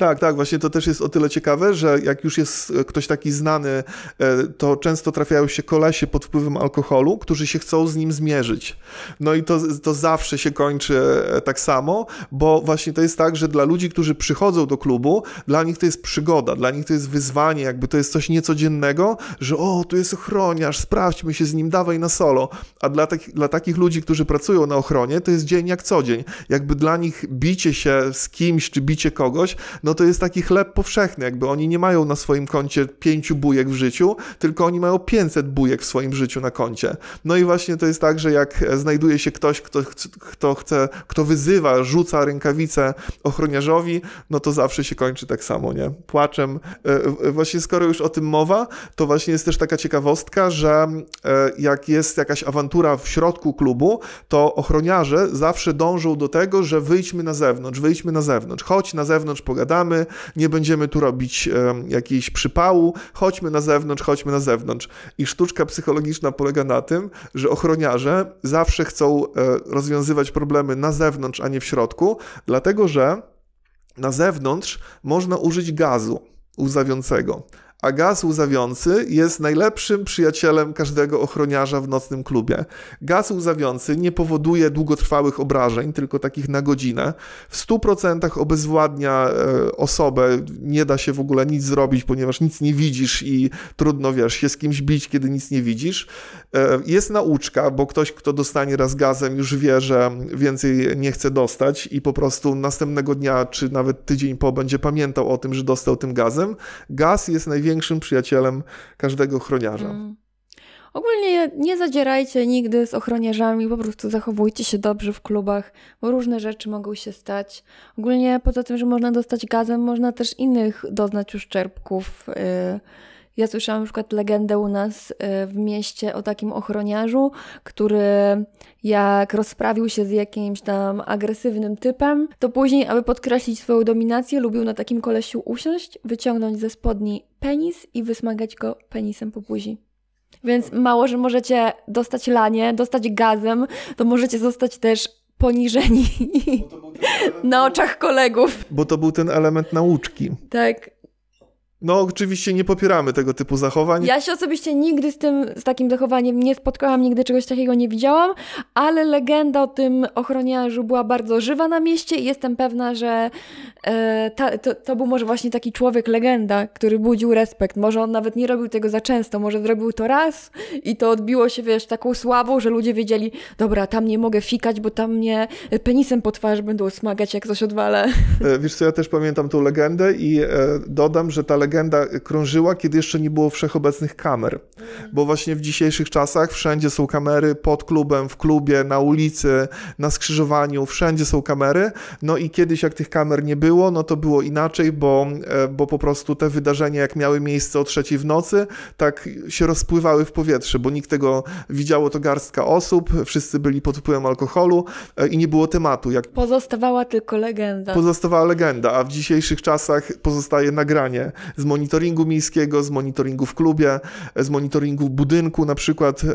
Tak, tak, właśnie to też jest o tyle ciekawe, że jak już jest e, ktoś taki znany, e, to często trafiają się kolesie pod wpływem alkoholu, którzy się chcą z nim zmierzyć. No i to, to zawsze się kończy e, tak samo, bo właśnie to jest tak, że dla ludzi, którzy przychodzą do klubu, dla nich to jest przygoda, dla nich to jest wyzwanie, jakby to jest coś niecodziennego, że o, tu jest ochroniarz, sprawdźmy się z nim, dawaj na solo. A dla, tak, dla takich ludzi, którzy pracują na ochronie, to jest dzień jak codzień. Jakby dla nich bicie się z kimś czy bicie kogoś, no no to jest taki chleb powszechny, jakby oni nie mają na swoim koncie pięciu bujek w życiu, tylko oni mają 500 bujek w swoim życiu na koncie. No i właśnie to jest tak, że jak e, znajduje się ktoś, kto, kto chce, kto wyzywa, rzuca rękawicę ochroniarzowi, no to zawsze się kończy tak samo, nie? Płaczem. E, e, właśnie skoro już o tym mowa, to właśnie jest też taka ciekawostka, że jak jest jakaś awantura w środku klubu, to ochroniarze zawsze dążą do tego, że wyjdźmy na zewnątrz, wyjdźmy na zewnątrz, chodź na zewnątrz, pogadamy, nie będziemy tu robić jakiejś przypału, chodźmy na zewnątrz, chodźmy na zewnątrz. I sztuczka psychologiczna polega na tym, że ochroniarze zawsze chcą e, rozwiązywać problemy na zewnątrz, a nie w środku, dlatego że na zewnątrz można użyć gazu łzawiącego, a gaz łzawiący jest najlepszym przyjacielem każdego ochroniarza w nocnym klubie. Gaz łzawiący nie powoduje długotrwałych obrażeń, tylko takich na godzinę. W 100% obezwładnia e, osobę, nie da się w ogóle nic zrobić, ponieważ nic nie widzisz i trudno, wiesz, się z kimś bić, kiedy nic nie widzisz. E, jest nauczka, bo ktoś, kto dostanie raz gazem, już wie, że więcej nie chce dostać i po prostu następnego dnia, czy nawet tydzień po, będzie pamiętał o tym, że dostał tym gazem. Gaz jest największym największym przyjacielem każdego ochroniarza. Mm. Ogólnie nie zadzierajcie nigdy z ochroniarzami, po prostu zachowujcie się dobrze w klubach, bo różne rzeczy mogą się stać. Ogólnie poza tym, że można dostać gazem, można też innych doznać uszczerbków. Yy ja słyszałam na przykład legendę u nas y, w mieście o takim ochroniarzu, który jak rozprawił się z jakimś tam agresywnym typem, to później, aby podkreślić swoją dominację, lubił na takim kolesiu usiąść, wyciągnąć ze spodni penis i wysmagać go penisem po buzi. Więc mało, że możecie dostać lanie, dostać gazem, to możecie zostać też poniżeni na oczach kolegów. Bo to był ten element nauczki. Tak. No, oczywiście nie popieramy tego typu zachowań. Ja się osobiście nigdy z tym, z takim zachowaniem nie spotkałam, nigdy czegoś takiego nie widziałam, ale legenda o tym ochroniarzu była bardzo żywa na mieście i jestem pewna, że e, ta, to, to, był może właśnie taki człowiek legenda, który budził respekt. Może on nawet nie robił tego za często, może zrobił to raz i to odbiło się, wiesz, taką sławą, że ludzie wiedzieli, dobra, tam nie mogę fikać, bo tam mnie penisem po twarz będą smagać, jak coś odwalę. E, wiesz co, ja też pamiętam tą legendę i e, dodam, że ta legenda legenda krążyła, kiedy jeszcze nie było wszechobecnych kamer. Bo właśnie w dzisiejszych czasach wszędzie są kamery pod klubem, w klubie, na ulicy, na skrzyżowaniu, wszędzie są kamery. No i kiedyś, jak tych kamer nie było, no to było inaczej, bo, e, bo po prostu te wydarzenia, jak miały miejsce o trzeciej w nocy, tak się rozpływały w powietrze, bo nikt tego widziało to garstka osób, wszyscy byli pod wpływem alkoholu e, i nie było tematu. Jak... Pozostawała tylko legenda. Pozostawała legenda, a w dzisiejszych czasach pozostaje nagranie z monitoringu miejskiego, z monitoringu w klubie, z monitoringu budynku na przykład e,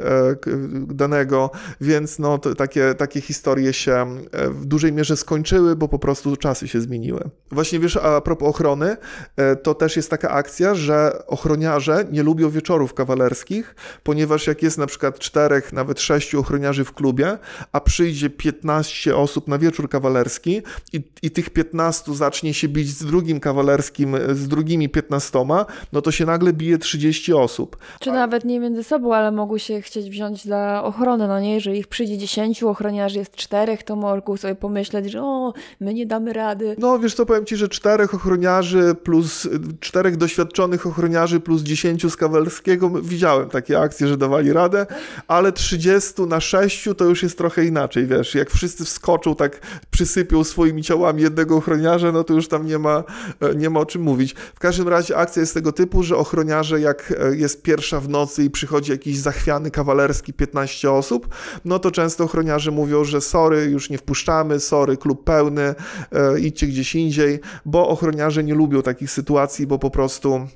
danego, więc no, takie, takie historie się e, w dużej mierze skończyły, bo po prostu czasy się zmieniły. Właśnie wiesz, a propos ochrony, e, to też jest taka akcja, że ochroniarze nie lubią wieczorów kawalerskich, ponieważ jak jest na przykład czterech, nawet sześciu ochroniarzy w klubie, a przyjdzie 15 osób na wieczór kawalerski i, i tych 15 zacznie się bić z drugim kawalerskim, z drugimi 15 15, no to się nagle bije 30 osób. Czy nawet nie między sobą, ale mogły się chcieć wziąć dla ochrony, no nie? Jeżeli ich przyjdzie 10, ochroniarzy jest 4, to mogą sobie pomyśleć, że o, my nie damy rady. No wiesz co, powiem ci, że czterech ochroniarzy plus, czterech doświadczonych ochroniarzy plus 10 z Kawelskiego, widziałem takie akcje, że dawali radę, ale 30 na 6 to już jest trochę inaczej, wiesz, jak wszyscy wskoczą, tak przysypią swoimi ciałami jednego ochroniarza, no to już tam nie ma, e, nie ma o czym mówić. W każdym razie akcja jest tego typu, że ochroniarze, jak e, jest pierwsza w nocy i przychodzi jakiś zachwiany kawalerski 15 osób, no to często ochroniarze mówią, że sorry, już nie wpuszczamy, sorry, klub pełny, e, idźcie gdzieś indziej, bo ochroniarze nie lubią takich sytuacji, bo po prostu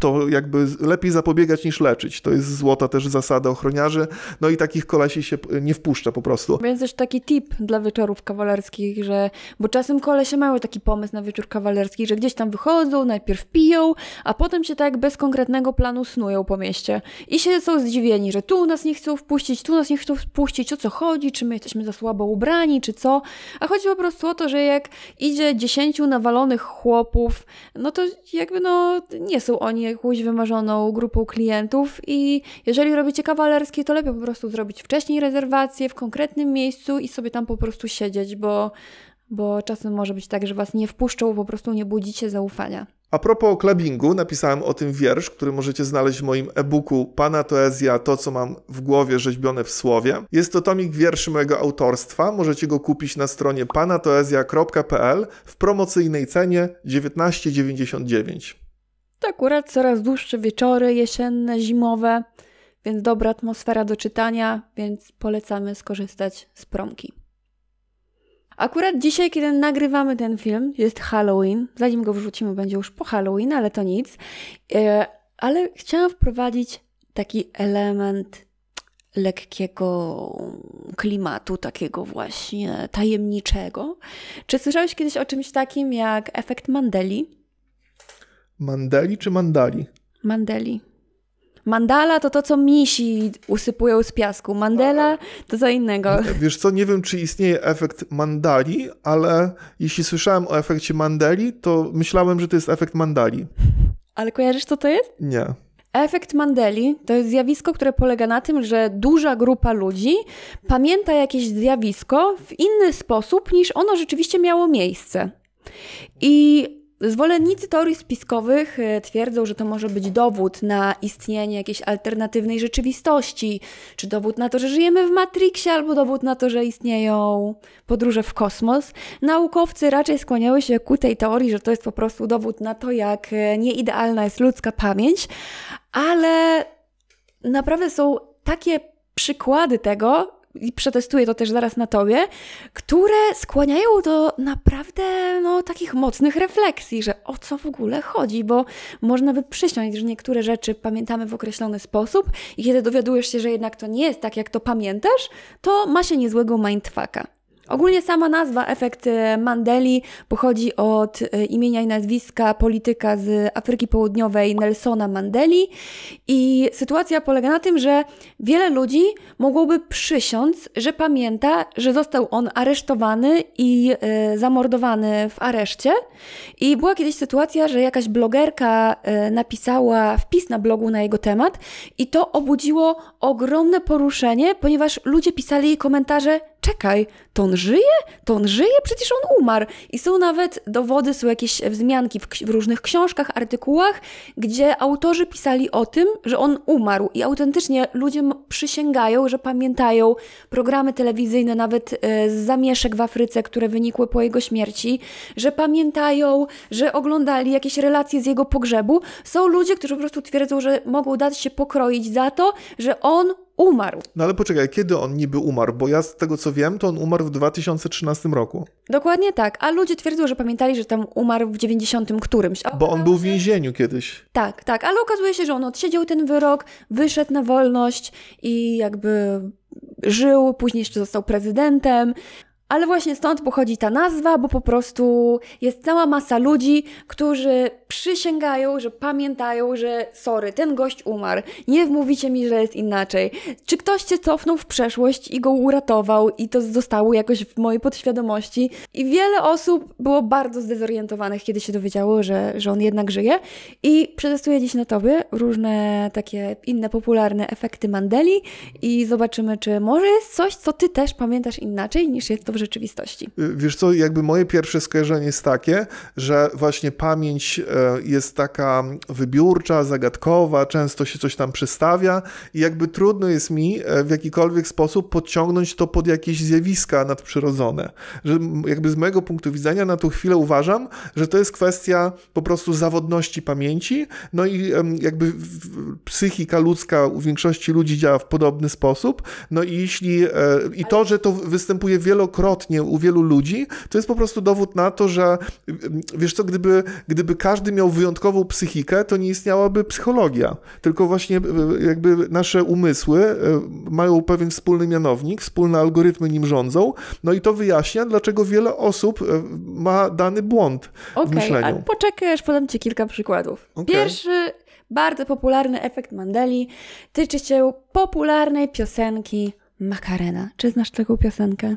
to jakby lepiej zapobiegać niż leczyć. To jest złota też zasada ochroniarzy. No i takich kolesi się nie wpuszcza po prostu. Więc też taki tip dla wieczorów kawalerskich, że bo czasem kolesie mają taki pomysł na wieczór kawalerski, że gdzieś tam wychodzą, najpierw piją, a potem się tak bez konkretnego planu snują po mieście. I się są zdziwieni, że tu nas nie chcą wpuścić, tu nas nie chcą wpuścić, o co chodzi, czy my jesteśmy za słabo ubrani, czy co. A chodzi po prostu o to, że jak idzie dziesięciu nawalonych chłopów, no to jakby no nie są oni zainteresowani jakąś wymarzoną grupą klientów i jeżeli robicie kawalerskie, to lepiej po prostu zrobić wcześniej rezerwację w konkretnym miejscu i sobie tam po prostu siedzieć, bo, bo czasem może być tak, że Was nie wpuszczą, po prostu nie budzicie zaufania. A propos clubbingu, napisałem o tym wiersz, który możecie znaleźć w moim e-booku Pana Toezja, to co mam w głowie rzeźbione w słowie. Jest to tomik wierszy mojego autorstwa, możecie go kupić na stronie panatoezja.pl w promocyjnej cenie 19,99 to akurat coraz dłuższe wieczory jesienne, zimowe, więc dobra atmosfera do czytania, więc polecamy skorzystać z promki. Akurat dzisiaj, kiedy nagrywamy ten film, jest Halloween. Zanim go wrzucimy, będzie już po Halloween, ale to nic. E, ale chciałam wprowadzić taki element lekkiego klimatu, takiego właśnie tajemniczego. Czy słyszałeś kiedyś o czymś takim jak efekt Mandeli? Mandeli czy mandali? Mandeli. Mandala to to, co misi usypują z piasku. Mandela to co innego. Wiesz co, nie wiem, czy istnieje efekt mandali, ale jeśli słyszałem o efekcie mandeli, to myślałem, że to jest efekt mandali. Ale kojarzysz, co to jest? Nie. Efekt Mandeli to jest zjawisko, które polega na tym, że duża grupa ludzi pamięta jakieś zjawisko w inny sposób niż ono rzeczywiście miało miejsce. I Zwolennicy teorii spiskowych e, twierdzą, że to może być dowód na istnienie jakiejś alternatywnej rzeczywistości, czy dowód na to, że żyjemy w Matrixie, albo dowód na to, że istnieją podróże w kosmos. Naukowcy raczej skłaniały się ku tej teorii, że to jest po prostu dowód na to, jak e, nieidealna jest ludzka pamięć, ale naprawdę są takie przykłady tego, i przetestuję to też zaraz na tobie, które skłaniają do naprawdę no, takich mocnych refleksji, że o co w ogóle chodzi, bo można by przysiąść, że niektóre rzeczy pamiętamy w określony sposób i kiedy dowiadujesz się, że jednak to nie jest tak, jak to pamiętasz, to ma się niezłego mindfucka. Ogólnie sama nazwa efekt e, Mandeli pochodzi od e, imienia i nazwiska polityka z Afryki Południowej Nelsona Mandeli i sytuacja polega na tym, że wiele ludzi mogłoby przysiąc, że pamięta, że został on aresztowany i e, zamordowany w areszcie. I była kiedyś sytuacja, że jakaś blogerka napisała wpis na blogu na jego temat i to obudziło ogromne poruszenie, ponieważ ludzie pisali komentarze czekaj, to on żyje? To on żyje? Przecież on umarł. I są nawet dowody, są jakieś wzmianki w, w różnych książkach, artykułach, gdzie autorzy pisali o tym, że on umarł. I autentycznie ludzie przysięgają, że pamiętają programy telewizyjne, nawet e, z zamieszek w Afryce, które wynikły po jego śmierci, że pamiętają, że oglądali jakieś relacje z jego pogrzebu. Są ludzie, którzy po prostu twierdzą, że mogą dać się pokroić za to, że on umarł. No ale poczekaj, kiedy on niby umarł? Bo ja z tego co wiem, to on umarł w 2013 roku. Dokładnie tak, a ludzie twierdzą, że pamiętali, że tam umarł w 90 którymś. Bo on był w więzieniu kiedyś. Tak, tak, ale okazuje się, że on odsiedział ten wyrok, wyszedł na wolność i jakby żył, później jeszcze został prezydentem. Ale właśnie stąd pochodzi ta nazwa, bo po prostu jest cała masa ludzi, którzy przysięgają, że pamiętają, że sorry, ten gość umarł. Nie wmówicie mi, że jest inaczej. Czy ktoś się cofnął w przeszłość i go uratował i to zostało jakoś w mojej podświadomości? I wiele osób było bardzo zdezorientowanych, kiedy się dowiedziało, że, że on jednak żyje. I przetestuję dziś na tobie różne takie inne popularne efekty Mandeli i zobaczymy, czy może jest coś, co ty też pamiętasz inaczej niż jest to w rzeczywistości. Y, wiesz co, jakby moje pierwsze skojarzenie jest takie, że właśnie pamięć e, jest taka wybiórcza, zagadkowa, często się coś tam przystawia i jakby trudno jest mi e, w jakikolwiek sposób podciągnąć to pod jakieś zjawiska nadprzyrodzone. Że jakby z mojego punktu widzenia na tą chwilę uważam, że to jest kwestia po prostu zawodności pamięci, no i jakby psychika ludzka u większości ludzi działa w podobny sposób, no i jeśli e, i to, że to występuje wielokrotnie u wielu ludzi, to jest po prostu dowód na to, że mm, wiesz co, gdyby, gdyby każdy miał wyjątkową psychikę, to nie istniałaby psychologia, tylko właśnie e, jakby nasze umysły e, mają pewien wspólny mianownik, wspólne algorytmy nim rządzą, no i to wyjaśnia, dlaczego wiele osób e, ma dany błąd okay, w myśleniu. Okej, poczekaj, aż podam Ci kilka przykładów. Okay. Pierwszy bardzo popularny efekt Mandeli tyczy się popularnej piosenki Makarena. Czy znasz taką piosenkę?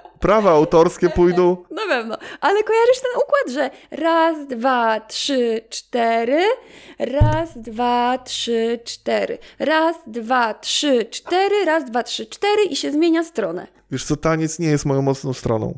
prawa autorskie pójdą. Na pewno, ale kojarzysz ten układ, że raz, dwa, trzy, cztery, raz, dwa, trzy, cztery, raz, dwa, trzy, cztery, raz, dwa, trzy, cztery i się zmienia stronę. Wiesz co, taniec nie jest moją mocną stroną.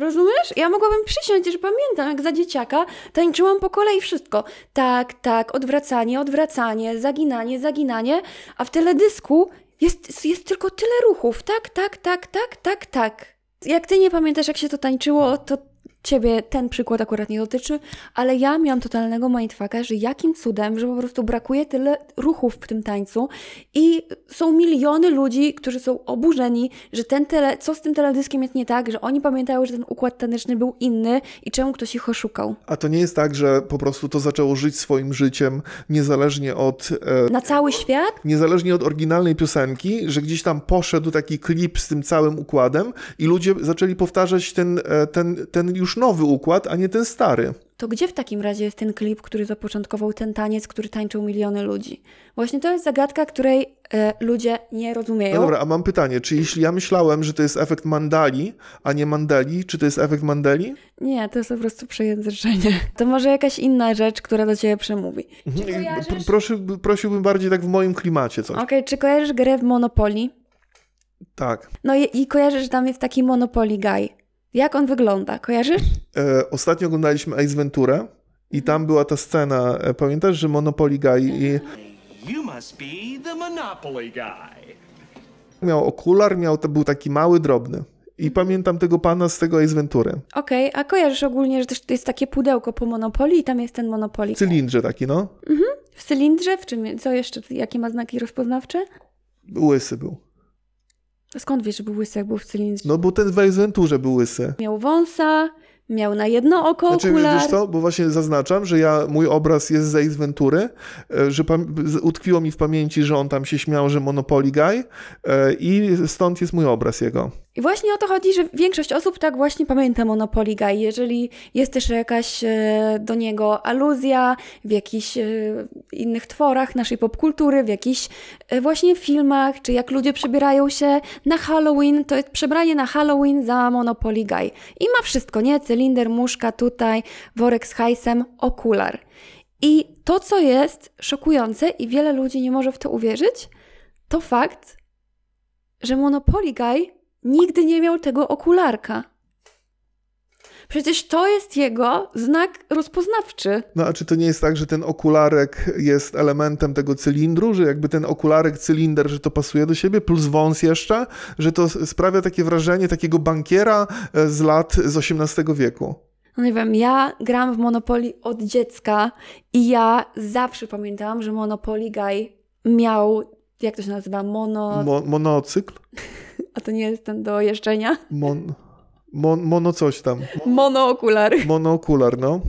Rozumiesz? Ja mogłabym przysiąść, że pamiętam, jak za dzieciaka tańczyłam po kolei wszystko. Tak, tak, odwracanie, odwracanie, zaginanie, zaginanie, a w teledysku jest, jest tylko tyle ruchów. Tak, tak, tak, tak, tak, tak. Jak ty nie pamiętasz, jak się to tańczyło, to ciebie ten przykład akurat nie dotyczy, ale ja miałam totalnego mindfucka, że jakim cudem, że po prostu brakuje tyle ruchów w tym tańcu i są miliony ludzi, którzy są oburzeni, że ten tele, co z tym teledyskiem jest nie tak, że oni pamiętają, że ten układ taneczny był inny i czemu ktoś ich oszukał. A to nie jest tak, że po prostu to zaczęło żyć swoim życiem niezależnie od... E, Na cały świat? Niezależnie od oryginalnej piosenki, że gdzieś tam poszedł taki klip z tym całym układem i ludzie zaczęli powtarzać ten, e, ten, ten już już nowy układ, a nie ten stary. To gdzie w takim razie jest ten klip, który zapoczątkował ten taniec, który tańczył miliony ludzi? Właśnie to jest zagadka, której e, ludzie nie rozumieją. No dobra, a mam pytanie, czy jeśli ja myślałem, że to jest efekt mandali, a nie mandeli, czy to jest efekt mandeli? Nie, to jest po prostu przejęzyczenie. To może jakaś inna rzecz, która do ciebie przemówi. Mhm. Czy kojarzysz... Proszę, prosiłbym bardziej tak w moim klimacie coś. Okej, okay, czy kojarzysz grę w Monopoly? Tak. No i, i kojarzysz, że tam jest taki Monopoly guy. Jak on wygląda? Kojarzysz? E, ostatnio oglądaliśmy Ace Ventura i mhm. tam była ta scena, e, pamiętasz, że Monopoly Guy i... You must be the Monopoly Guy. Miał okular, miał, to był taki mały, drobny. I mhm. pamiętam tego pana z tego Ace Ventury. Okej, okay, a kojarzysz ogólnie, że też jest takie pudełko po Monopoly i tam jest ten Monopoly? W cylindrze taki, no. Mhm. W cylindrze? W czym? Co jeszcze? Jakie ma znaki rozpoznawcze? Łysy był. Skąd wiesz, że był łysy, jak był w cylindrze? No bo ten w Exenturze był łysy. Miał wąsa, miał na jedno oko znaczy, okular. Wiesz co, bo właśnie zaznaczam, że ja, mój obraz jest z Ace Ventury, e, że utkwiło mi w pamięci, że on tam się śmiał, że Monopoly Guy e, i stąd jest mój obraz jego. I właśnie o to chodzi, że większość osób tak właśnie pamięta Monopoly Guy. Jeżeli jest też jakaś e, do niego aluzja w jakichś e, innych tworach naszej popkultury, w jakichś e, właśnie filmach, czy jak ludzie przebierają się na Halloween, to jest przebranie na Halloween za Monopoly Guy. I ma wszystko, nie? Cylinder, muszka tutaj, worek z hajsem, okular. I to, co jest szokujące i wiele ludzi nie może w to uwierzyć, to fakt, że Monopoly Guy nigdy nie miał tego okularka. Przecież to jest jego znak rozpoznawczy. No a czy to nie jest tak, że ten okularek jest elementem tego cylindru, że jakby ten okularek, cylinder, że to pasuje do siebie, plus wąs jeszcze, że to sprawia takie wrażenie takiego bankiera e, z lat z XVIII wieku? No nie wiem, ja gram w Monopoly od dziecka i ja zawsze pamiętałam, że Monopoly Guy miał jak to się nazywa? Mono... Mo monocykl? A to nie jest ten do jeżdżenia? Mon... Mon, mono coś tam. Monookular. Monookular, no.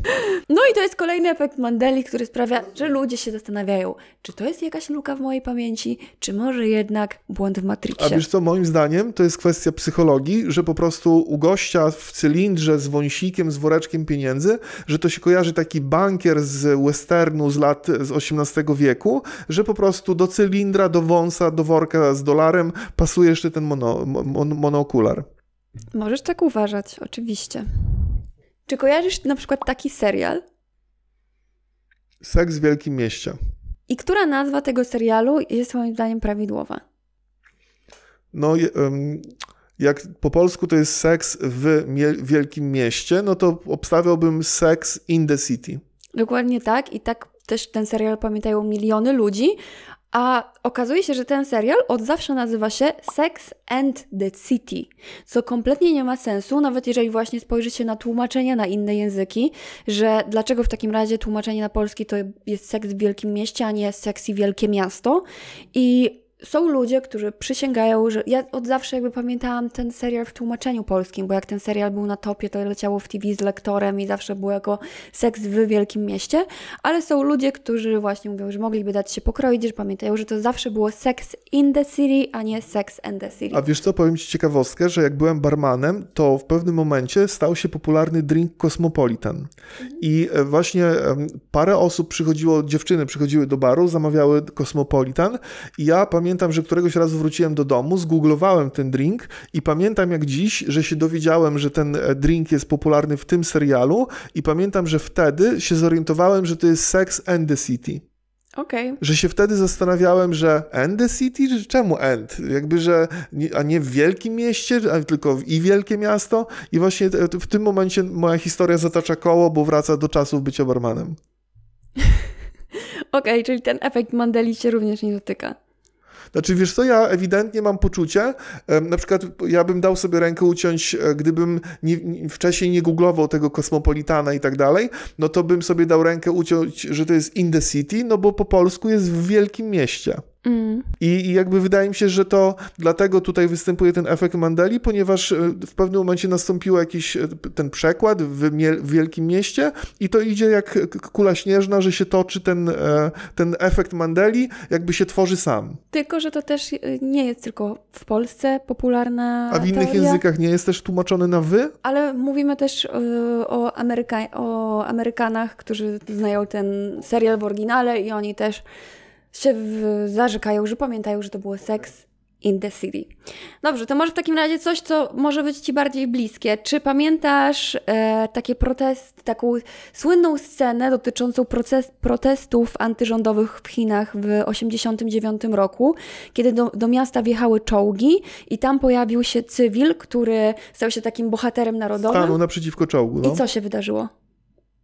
No i to jest kolejny efekt Mandeli, który sprawia, że ludzie się zastanawiają, czy to jest jakaś luka w mojej pamięci, czy może jednak błąd w matrycie. A wiesz co, moim zdaniem to jest kwestia psychologii, że po prostu u gościa w cylindrze z wąsikiem, z woreczkiem pieniędzy, że to się kojarzy taki bankier z westernu z lat z XVIII wieku, że po prostu do cylindra, do wąsa, do worka z dolarem pasuje jeszcze ten mono, mon, monookular. Możesz tak uważać, oczywiście. Czy kojarzysz na przykład taki serial? Seks w Wielkim Mieście. I która nazwa tego serialu jest moim zdaniem prawidłowa? No, jak po polsku to jest seks w wielkim mieście, no to obstawiałbym seks in the city. Dokładnie tak i tak też ten serial pamiętają miliony ludzi, a okazuje się, że ten serial od zawsze nazywa się Sex and the City, co kompletnie nie ma sensu, nawet jeżeli właśnie spojrzycie na tłumaczenia na inne języki, że dlaczego w takim razie tłumaczenie na polski to jest seks w wielkim mieście, a nie sexy wielkie miasto. I są ludzie, którzy przysięgają, że ja od zawsze jakby pamiętałam ten serial w tłumaczeniu polskim, bo jak ten serial był na topie, to leciało w TV z lektorem i zawsze było jako seks w wielkim mieście, ale są ludzie, którzy właśnie mówią, że mogliby dać się pokroić, że pamiętają, że to zawsze było seks in the city, a nie seks and the city. A wiesz co, powiem Ci ciekawostkę, że jak byłem barmanem, to w pewnym momencie stał się popularny drink Cosmopolitan i e, właśnie parę osób przychodziło, dziewczyny przychodziły do baru, zamawiały Cosmopolitan i ja pamiętam, pamiętam, że któregoś razu wróciłem do domu, zgooglowałem ten drink i pamiętam jak dziś, że się dowiedziałem, że ten e, drink jest popularny w tym serialu i pamiętam, że wtedy się zorientowałem, że to jest Sex and the City. Okay. Że się wtedy zastanawiałem, że end the city, czy czemu end? Jakby, że nie, a nie w wielkim mieście, tylko i wielkie miasto. I właśnie e, w tym momencie moja historia zatacza koło, bo wraca do czasów bycia barmanem. Okej, okay, czyli ten efekt Mandeli się również nie dotyka. Znaczy, wiesz co, ja ewidentnie mam poczucie, na przykład ja bym dał sobie rękę uciąć, e, gdybym nie, wcześniej nie googlował tego kosmopolitana i tak dalej, no to bym sobie dał rękę uciąć, że to jest in the city, no bo po polsku jest w wielkim mieście. Mm. I, I, jakby wydaje mi się, że to dlatego tutaj występuje ten efekt Mandeli, ponieważ e, w pewnym momencie nastąpił jakiś e, ten przekład w, w wielkim mieście i to idzie jak kula śnieżna, że się toczy ten, e, ten efekt Mandeli, jakby się tworzy sam. Tylko, że to też nie jest tylko w Polsce popularna. A w innych teoria. językach nie jest też tłumaczone na wy? Ale mówimy też o, Ameryka o Amerykanach, którzy znają ten serial w oryginale i oni też się w, zarzekają, że pamiętają, że to było seks in the city. Dobrze, to może w takim razie coś, co może być Ci bardziej bliskie. Czy pamiętasz e, takie protesty, taką słynną scenę dotyczącą proces, protestów antyrządowych w Chinach w 89 roku, kiedy do, do miasta wjechały czołgi i tam pojawił się cywil, który stał się takim bohaterem narodowym. Stanął naprzeciwko czołgu. No. I co się wydarzyło?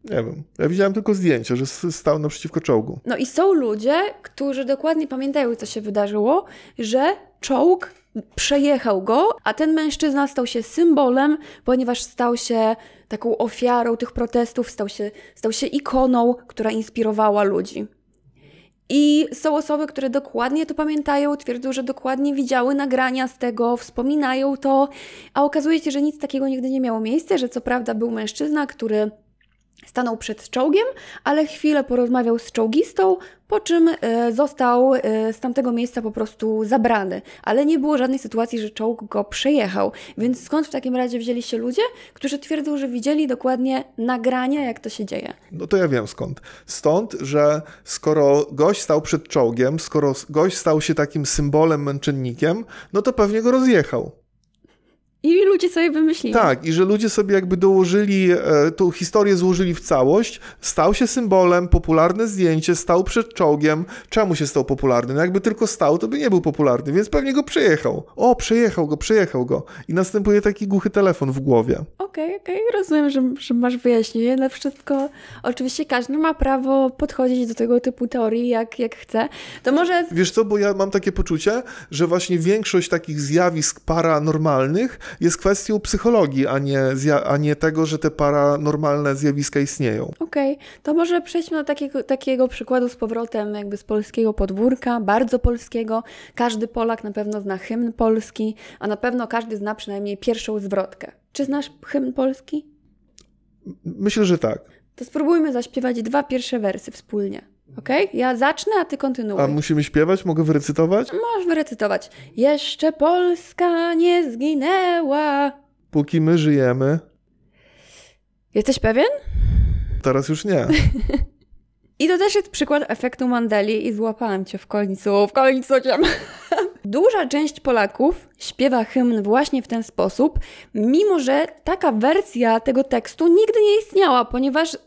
Nie wiem. Ja widziałem tylko zdjęcie, że stał naprzeciwko czołgu. No i są ludzie, którzy dokładnie pamiętają, co się wydarzyło, że czołg przejechał go, a ten mężczyzna stał się symbolem, ponieważ stał się taką ofiarą tych protestów, stał się, stał się ikoną, która inspirowała ludzi. I są osoby, które dokładnie to pamiętają, twierdzą, że dokładnie widziały nagrania z tego, wspominają to, a okazuje się, że nic takiego nigdy nie miało miejsca, że co prawda był mężczyzna, który Stanął przed czołgiem, ale chwilę porozmawiał z czołgistą, po czym e, został e, z tamtego miejsca po prostu zabrany. Ale nie było żadnej sytuacji, że czołg go przejechał. Więc skąd w takim razie wzięli się ludzie, którzy twierdzą, że widzieli dokładnie nagrania, jak to się dzieje? No to ja wiem skąd. Stąd, że skoro gość stał przed czołgiem, skoro gość stał się takim symbolem, męczennikiem, no to pewnie go rozjechał. I ludzie sobie wymyślili. Tak, i że ludzie sobie jakby dołożyli, e, tą historię złożyli w całość, stał się symbolem, popularne zdjęcie, stał przed czołgiem. Czemu się stał popularny? No jakby tylko stał, to by nie był popularny, więc pewnie go przejechał. O, przejechał go, przejechał go. I następuje taki głuchy telefon w głowie. Okej, okay, okej, okay. rozumiem, że, że masz wyjaśnienie. Na wszystko, oczywiście każdy ma prawo podchodzić do tego typu teorii jak, jak chce. To może... Wiesz co, bo ja mam takie poczucie, że właśnie większość takich zjawisk paranormalnych jest kwestią psychologii, a nie, a nie tego, że te paranormalne zjawiska istnieją. Okej, okay. to może przejdźmy do takiego, takiego przykładu z powrotem jakby z polskiego podwórka, bardzo polskiego. Każdy Polak na pewno zna hymn polski, a na pewno każdy zna przynajmniej pierwszą zwrotkę. Czy znasz hymn polski? Myślę, że tak. To spróbujmy zaśpiewać dwa pierwsze wersy wspólnie. Okej? Okay? Ja zacznę, a ty kontynuuj. A musimy śpiewać? Mogę wyrecytować? Możesz wyrecytować. Jeszcze Polska nie zginęła. Póki my żyjemy. Jesteś pewien? Teraz już nie. I to też jest przykład efektu Mandeli i złapałam cię w końcu, w końcu cię. Duża część Polaków śpiewa hymn właśnie w ten sposób, mimo że taka wersja tego tekstu nigdy nie istniała, ponieważ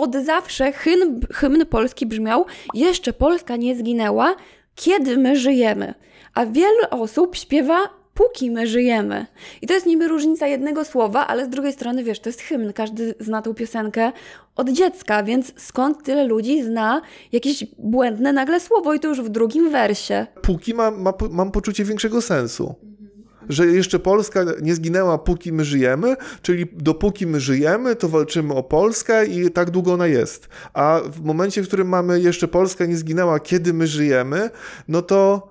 od zawsze hymn, hymn polski brzmiał: Jeszcze Polska nie zginęła, kiedy my żyjemy. A wiele osób śpiewa póki my żyjemy. I to jest niby różnica jednego słowa, ale z drugiej strony, wiesz, to jest hymn. Każdy zna tą piosenkę od dziecka, więc skąd tyle ludzi zna jakieś błędne nagle słowo i to już w drugim wersie? Póki ma, ma, mam poczucie większego sensu że jeszcze Polska nie zginęła, póki my żyjemy, czyli dopóki my żyjemy, to walczymy o Polskę i tak długo ona jest. A w momencie, w którym mamy jeszcze Polska nie zginęła, kiedy my żyjemy, no to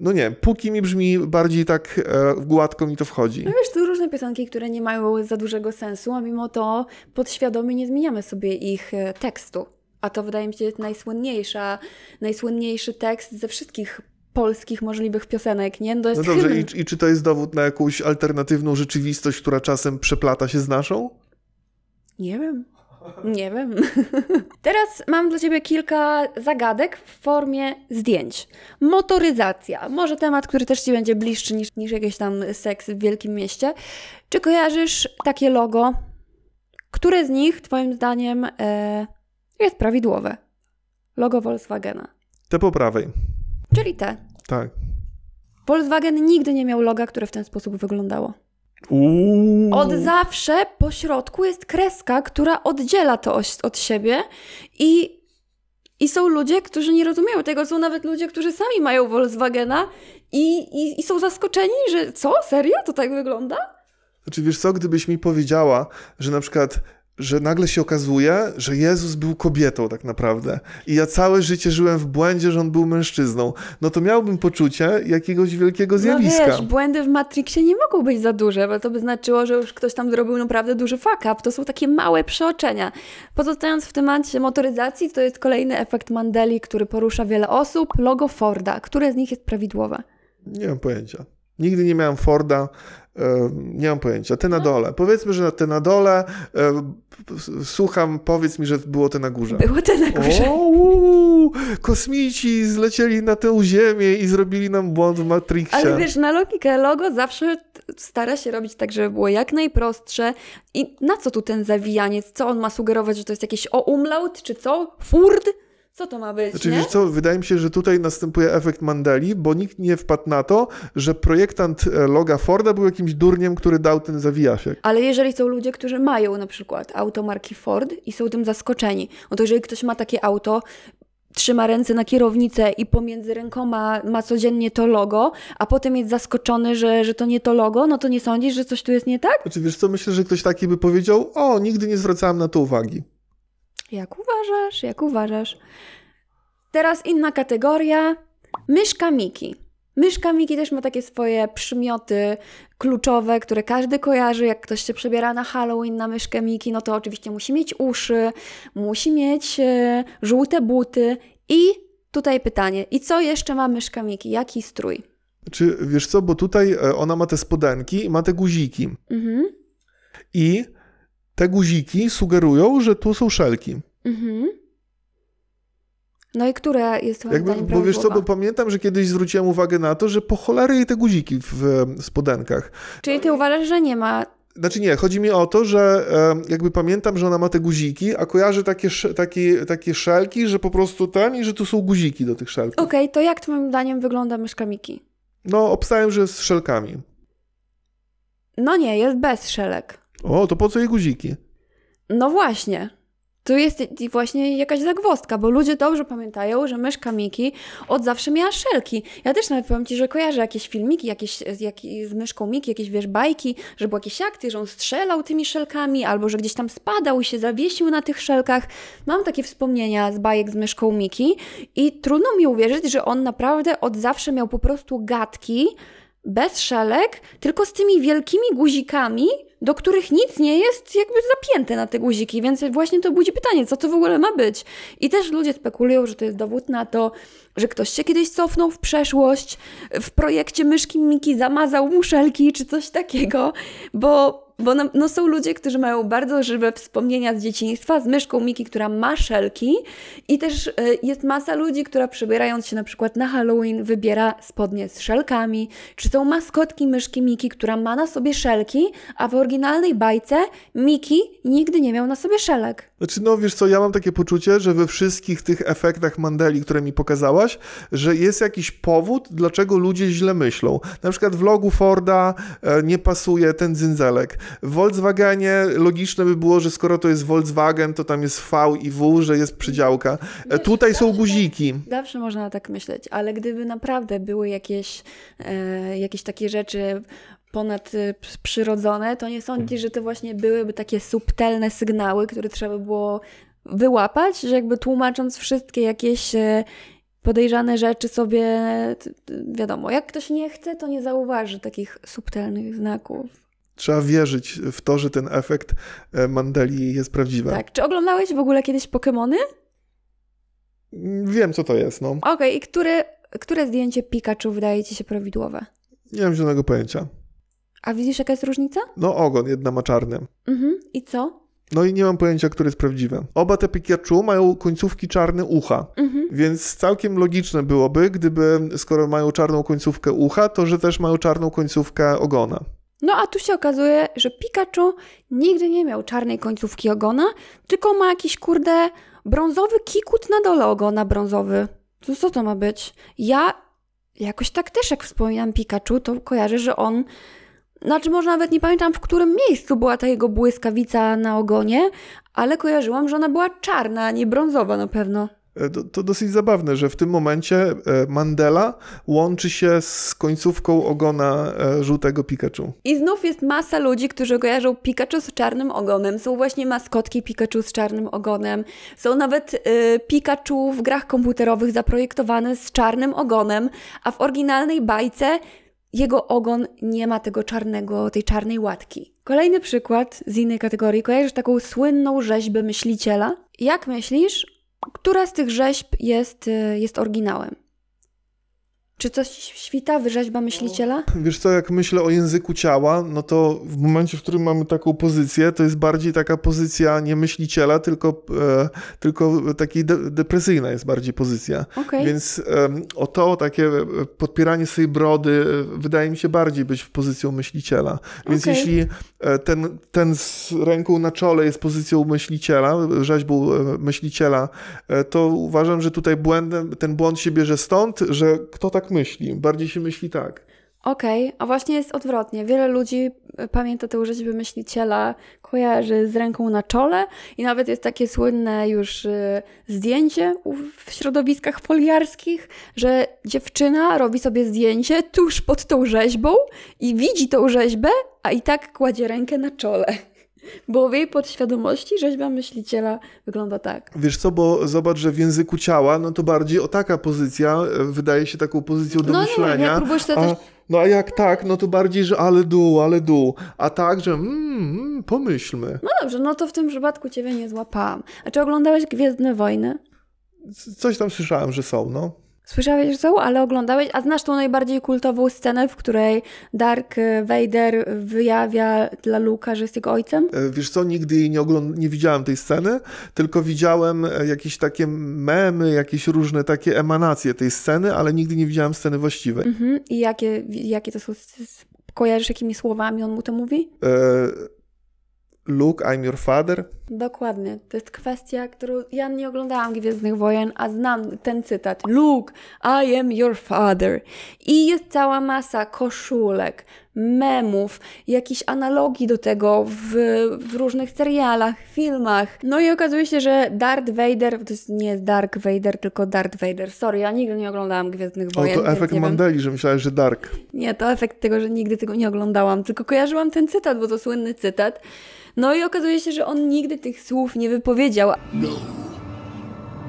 no nie, póki mi brzmi bardziej tak e, gładko mi to wchodzi. No wiesz, to różne piosenki, które nie mają za dużego sensu, a mimo to podświadomie nie zmieniamy sobie ich e, tekstu. A to wydaje mi się jest najsłynniejsza, najsłynniejszy tekst ze wszystkich polskich możliwych piosenek, nie? No, no dobrze, hymn. I, i czy to jest dowód na jakąś alternatywną rzeczywistość, która czasem przeplata się z naszą? Nie wiem. Nie wiem. Teraz mam dla Ciebie kilka zagadek w formie zdjęć. Motoryzacja. Może temat, który też Ci będzie bliższy niż, niż jakiś tam seks w wielkim mieście. Czy kojarzysz takie logo? Które z nich, Twoim zdaniem, e, jest prawidłowe? Logo Volkswagena. Te po prawej. Czyli te. Tak. Volkswagen nigdy nie miał loga, które w ten sposób wyglądało. Uuu. Od zawsze po środku jest kreska, która oddziela to od siebie i, i są ludzie, którzy nie rozumieją tego. Są nawet ludzie, którzy sami mają Volkswagena i, i, i są zaskoczeni, że co? Serio? To tak wygląda? Znaczy wiesz co, gdybyś mi powiedziała, że na przykład że nagle się okazuje, że Jezus był kobietą tak naprawdę. I ja całe życie żyłem w błędzie, że on był mężczyzną. No to miałbym poczucie jakiegoś wielkiego zjawiska. No wiesz, błędy w Matrixie nie mogą być za duże, bo to by znaczyło, że już ktoś tam zrobił naprawdę duży fuck up. To są takie małe przeoczenia. Pozostając w temacie motoryzacji, to jest kolejny efekt Mandeli, który porusza wiele osób. Logo Forda. Które z nich jest prawidłowe? Nie mam pojęcia. Nigdy nie miałem Forda, nie mam pojęcia, te na dole. Powiedzmy, że te na dole, słucham, powiedz mi, że było te na górze. Było te na górze. O, kosmici zlecieli na tę ziemię i zrobili nam błąd w Matrixie. Ale wiesz, na logikę logo zawsze stara się robić tak, żeby było jak najprostsze. I na co tu ten zawijaniec? Co on ma sugerować, że to jest jakiś o umlaut, czy co? Furt? Co to ma być? Znaczy, co, wydaje mi się, że tutaj następuje efekt Mandeli, bo nikt nie wpadł na to, że projektant e, loga Forda był jakimś durniem, który dał ten zawijasiek. Ale jeżeli są ludzie, którzy mają na przykład auto marki Ford i są tym zaskoczeni, no to jeżeli ktoś ma takie auto, trzyma ręce na kierownicę i pomiędzy rękoma ma codziennie to logo, a potem jest zaskoczony, że, że to nie to logo, no to nie sądzisz, że coś tu jest nie tak? Znaczy, wiesz co, myślę, że ktoś taki by powiedział, o, nigdy nie zwracałem na to uwagi. Jak uważasz, jak uważasz. Teraz inna kategoria. Myszka Miki. Myszka Miki też ma takie swoje przymioty kluczowe, które każdy kojarzy. Jak ktoś się przebiera na Halloween na myszkę Miki, no to oczywiście musi mieć uszy, musi mieć e, żółte buty. I tutaj pytanie, i co jeszcze ma myszka Miki? Jaki strój? Czy wiesz co, bo tutaj e, ona ma te spodenki i ma te guziki. Mhm. I te guziki sugerują, że tu są szelki. Mhm. No i które jest twoim Jakby, Bo wiesz co, bo pamiętam, że kiedyś zwróciłem uwagę na to, że po cholery jej te guziki w spodenkach. Czyli ty uważasz, że nie ma znaczy nie, chodzi mi o to, że jakby pamiętam, że ona ma te guziki, a kojarzę takie, takie, takie szelki, że po prostu tam i że tu są guziki do tych szelków. Okej, okay, to jak twoim zdaniem wygląda myszka Miki? No, obstałem, że z szelkami. No nie, jest bez szelek. O, to po co jej guziki? No właśnie. Tu jest właśnie jakaś zagwostka, bo ludzie dobrze pamiętają, że myszka Miki od zawsze miała szelki. Ja też nawet powiem Ci, że kojarzę jakieś filmiki jakieś, jak, z myszką Miki, jakieś wiesz, bajki, że były jakieś akty, że on strzelał tymi szelkami, albo że gdzieś tam spadał i się zawiesił na tych szelkach. Mam takie wspomnienia z bajek z myszką Miki i trudno mi uwierzyć, że on naprawdę od zawsze miał po prostu gadki, bez szelek, tylko z tymi wielkimi guzikami, do których nic nie jest jakby zapięte na te guziki, więc właśnie to budzi pytanie, co to w ogóle ma być. I też ludzie spekulują, że to jest dowód na to, że ktoś się kiedyś cofnął w przeszłość, w projekcie myszki Miki zamazał muszelki czy coś takiego, bo bo no, no, są ludzie, którzy mają bardzo żywe wspomnienia z dzieciństwa, z myszką Miki, która ma szelki i też e, jest masa ludzi, która przebierając się na przykład na Halloween wybiera spodnie z szelkami, czy są maskotki myszki Miki, która ma na sobie szelki, a w oryginalnej bajce Miki nigdy nie miał na sobie szelek. Znaczy, no wiesz co, ja mam takie poczucie, że we wszystkich tych efektach Mandeli, które mi pokazałaś, że jest jakiś powód, dlaczego ludzie źle myślą. Na przykład w logu Forda e, nie pasuje ten dzynzelek. W Volkswagenie logiczne by było, że skoro to jest Volkswagen, to tam jest V i W, że jest przydziałka. E, wiesz, Tutaj są guziki. Zawsze można tak myśleć, ale gdyby naprawdę były jakieś, e, jakieś takie rzeczy Ponad przyrodzone, to nie sądzisz, mhm. że to właśnie byłyby takie subtelne sygnały, które trzeba było wyłapać, że jakby tłumacząc wszystkie jakieś e, podejrzane rzeczy sobie, wiadomo, jak ktoś nie chce, to nie zauważy takich subtelnych znaków. Trzeba wierzyć w to, że ten efekt e, Mandeli jest prawdziwy. Tak. Czy oglądałeś w ogóle kiedyś Pokémony? Wiem, co to jest, no. Okej, okay, i które, które zdjęcie Pikachu wydaje ci się prawidłowe? Nie mam żadnego pojęcia. A widzisz, jaka jest różnica? No ogon, jedna ma czarny. Mhm, i co? No i nie mam pojęcia, które jest prawdziwe. Oba te Pikachu mają końcówki czarne ucha, mhm. więc całkiem logiczne byłoby, gdyby, skoro mają czarną końcówkę ucha, to że też mają czarną końcówkę ogona. No a tu się okazuje, że Pikachu nigdy nie miał czarnej końcówki ogona, tylko ma jakiś kurde brązowy kikut na dole ogona brązowy. To co to ma być? Ja jakoś tak też jak wspominam Pikachu, to kojarzę, że on znaczy, może nawet nie pamiętam, w którym miejscu była ta jego błyskawica na ogonie, ale kojarzyłam, że ona była czarna, a nie brązowa na pewno. E, to, to, dosyć zabawne, że w tym momencie e, Mandela łączy się z końcówką ogona e, żółtego Pikachu. I znów jest masa ludzi, którzy kojarzą Pikachu z czarnym ogonem. Są właśnie maskotki Pikachu z czarnym ogonem. Są nawet y, Pikachu w grach komputerowych zaprojektowane z czarnym ogonem, a w oryginalnej bajce jego ogon nie ma tego czarnego, tej czarnej łatki. Kolejny przykład z innej kategorii. Kojarzysz taką słynną rzeźbę myśliciela? Jak myślisz, która z tych rzeźb jest, y, jest oryginałem? Czy to świta, wyrzeźba myśliciela? Wiesz co, jak myślę o języku ciała, no to w momencie, w którym mamy taką pozycję, to jest bardziej taka pozycja nie myśliciela, tylko, e, tylko takiej de depresyjna jest bardziej pozycja. Okay. Więc e, o to takie e, podpieranie sobie brody e, wydaje mi się bardziej być pozycją myśliciela. Więc okay. jeśli e, ten, ten z ręką na czole jest pozycją myśliciela, rzeźbą myśliciela, to uważam, że tutaj błędem, ten błąd się bierze stąd, że kto tak tak myśli, bardziej się myśli tak. Okej, okay, a właśnie jest odwrotnie. Wiele ludzi y, pamięta tę rzeźbę myśliciela, kojarzy z ręką na czole i nawet jest takie słynne już y, zdjęcie w środowiskach foliarskich, że dziewczyna robi sobie zdjęcie tuż pod tą rzeźbą i widzi tą rzeźbę, a i tak kładzie rękę na czole. Bo w jej podświadomości rzeźba myśliciela wygląda tak. Wiesz co, bo zobacz, że w języku ciała, no to bardziej o taka pozycja e, wydaje się taką pozycją do no, myślenia. No nie, nie, a, też... No a jak tak, no to bardziej, że ale dół, ale dół. A tak, że mm, mm, pomyślmy. No dobrze, no to w tym przypadku ciebie nie złapałam. A czy oglądałeś Gwiezdne Wojny? Coś tam słyszałem, że są, no. Słyszałeś ją, ale oglądałeś, a znasz tą najbardziej kultową scenę, w której Dark Vader wyjawia dla Luka, że jest jego ojcem? E, wiesz co, nigdy jej nie, ogląd- nie widziałem tej sceny, tylko widziałem e, jakieś takie memy, jakieś różne takie emanacje tej sceny, ale nigdy nie widziałem sceny właściwej. Mhm. I jakie, jakie to są... Kojarzysz, jakimi słowami on mu to mówi? E- Luke, I'm your father? Dokładnie. To jest kwestia, którą ja nie oglądałam Gwiezdnych Wojen, a znam ten cytat. Luke, I am your father. I jest cała masa koszulek, memów, jakichś analogii do tego w, w, różnych serialach, filmach. No i okazuje się, że Darth Vader, to jest nie Dark Vader, tylko Darth Vader. Sorry, ja nigdy nie oglądałam Gwiezdnych Wojen. O, to efekt Mandeli, wiem. że myślałeś, że Dark. Nie, to efekt tego, że nigdy tego nie oglądałam, tylko kojarzyłam ten cytat, bo to słynny cytat. No i okazuje się, że on nigdy tych słów nie wypowiedział. No,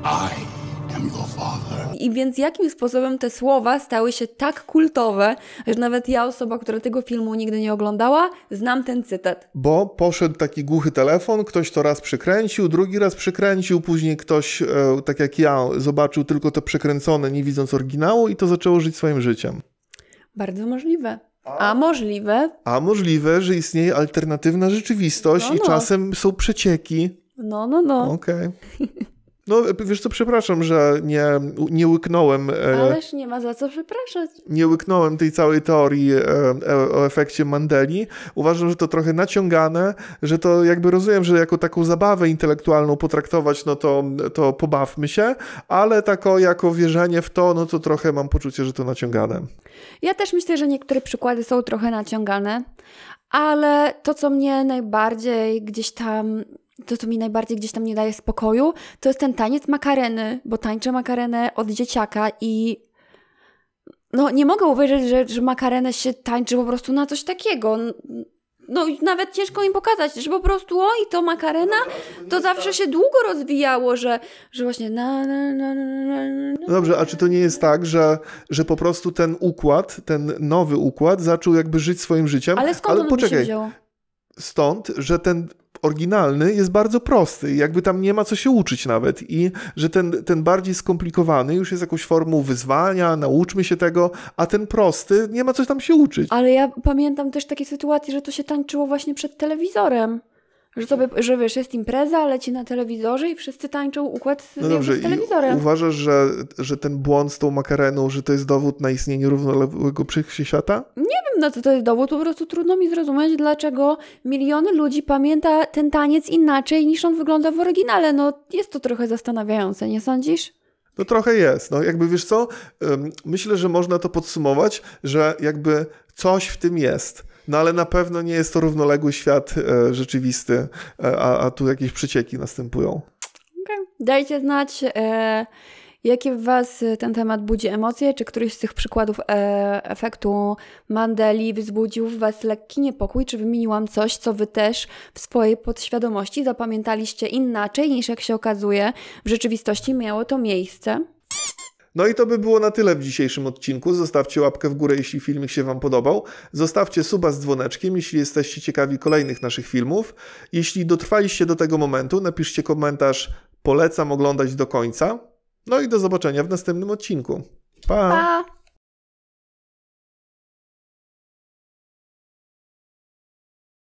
I am your father. i więc jakim sposobem te słowa stały się tak kultowe, że nawet ja, osoba, która tego filmu nigdy nie oglądała, znam ten cytat. Bo poszedł taki głuchy telefon, ktoś to raz przykręcił, drugi raz przykręcił, później ktoś, e, tak jak ja, zobaczył tylko to przekręcone, nie widząc oryginału i to zaczęło żyć swoim życiem. Bardzo możliwe. A, możliwe. A możliwe, że istnieje alternatywna rzeczywistość no, no. i czasem są przecieki. No, no, no. Okej. Okay. No, wiesz co, przepraszam, że nie, nie łyknąłem... E, Ależ nie ma za co przepraszać. Nie łyknąłem tej całej teorii e, e, o efekcie Mandeli. Uważam, że to trochę naciągane, że to jakby rozumiem, że jako taką zabawę intelektualną potraktować, no to, to pobawmy się, ale tako jako wierzenie w to, no to trochę mam poczucie, że to naciągane. Ja też myślę, że niektóre przykłady są trochę naciągane, ale to, co mnie najbardziej gdzieś tam to, co mi najbardziej gdzieś tam nie daje spokoju, to jest ten taniec makareny, bo tańczę makarenę od dzieciaka i no nie mogę uwierzyć, że, że makarenę się tańczy po prostu na coś takiego. No nawet ciężko im pokazać, że po prostu oj, to makarena, no, to zawsze tak. się długo rozwijało, że, że właśnie na, na, na, na, na. No dobrze, a czy to nie jest tak, że, że po prostu ten układ, ten nowy układ zaczął jakby żyć swoim życiem? Ale skąd ale on poczekaj, się wziął? stąd, że ten oryginalny jest bardzo prosty, jakby tam nie ma co się uczyć nawet i że ten, ten bardziej skomplikowany już jest jakąś formą wyzwania, nauczmy się tego, a ten prosty nie ma co tam się uczyć. Ale ja pamiętam też takie sytuacje, że to się tańczyło właśnie przed telewizorem. Że, sobie, że wiesz, jest impreza, leci na telewizorze i wszyscy tańczą układ no dobrze, z telewizorem. uważasz, że, że ten błąd z tą makareną, że to jest dowód na istnienie równoległego wszechświata? Nie wiem, na co to jest dowód. Po prostu trudno mi zrozumieć, dlaczego miliony ludzi pamięta ten taniec inaczej niż on wygląda w oryginale. No, jest to trochę zastanawiające, nie sądzisz? No trochę jest. No jakby wiesz co, myślę, że można to podsumować, że jakby coś w tym jest no ale na pewno nie jest to równoległy świat e, rzeczywisty, e, a, a, tu jakieś przecieki następują. Okay. Dajcie znać, e, jakie w Was e, ten temat budzi emocje, czy któryś z tych przykładów e, efektu Mandeli wzbudził w Was lekki niepokój, czy wymieniłam coś, co Wy też w swojej podświadomości zapamiętaliście inaczej niż jak się okazuje w rzeczywistości miało to miejsce. No i to by było na tyle w dzisiejszym odcinku. Zostawcie łapkę w górę, jeśli filmik się Wam podobał. Zostawcie suba z dzwoneczkiem, jeśli jesteście ciekawi kolejnych naszych filmów. Jeśli dotrwaliście do tego momentu, napiszcie komentarz polecam oglądać do końca. No i do zobaczenia w następnym odcinku. pa. pa.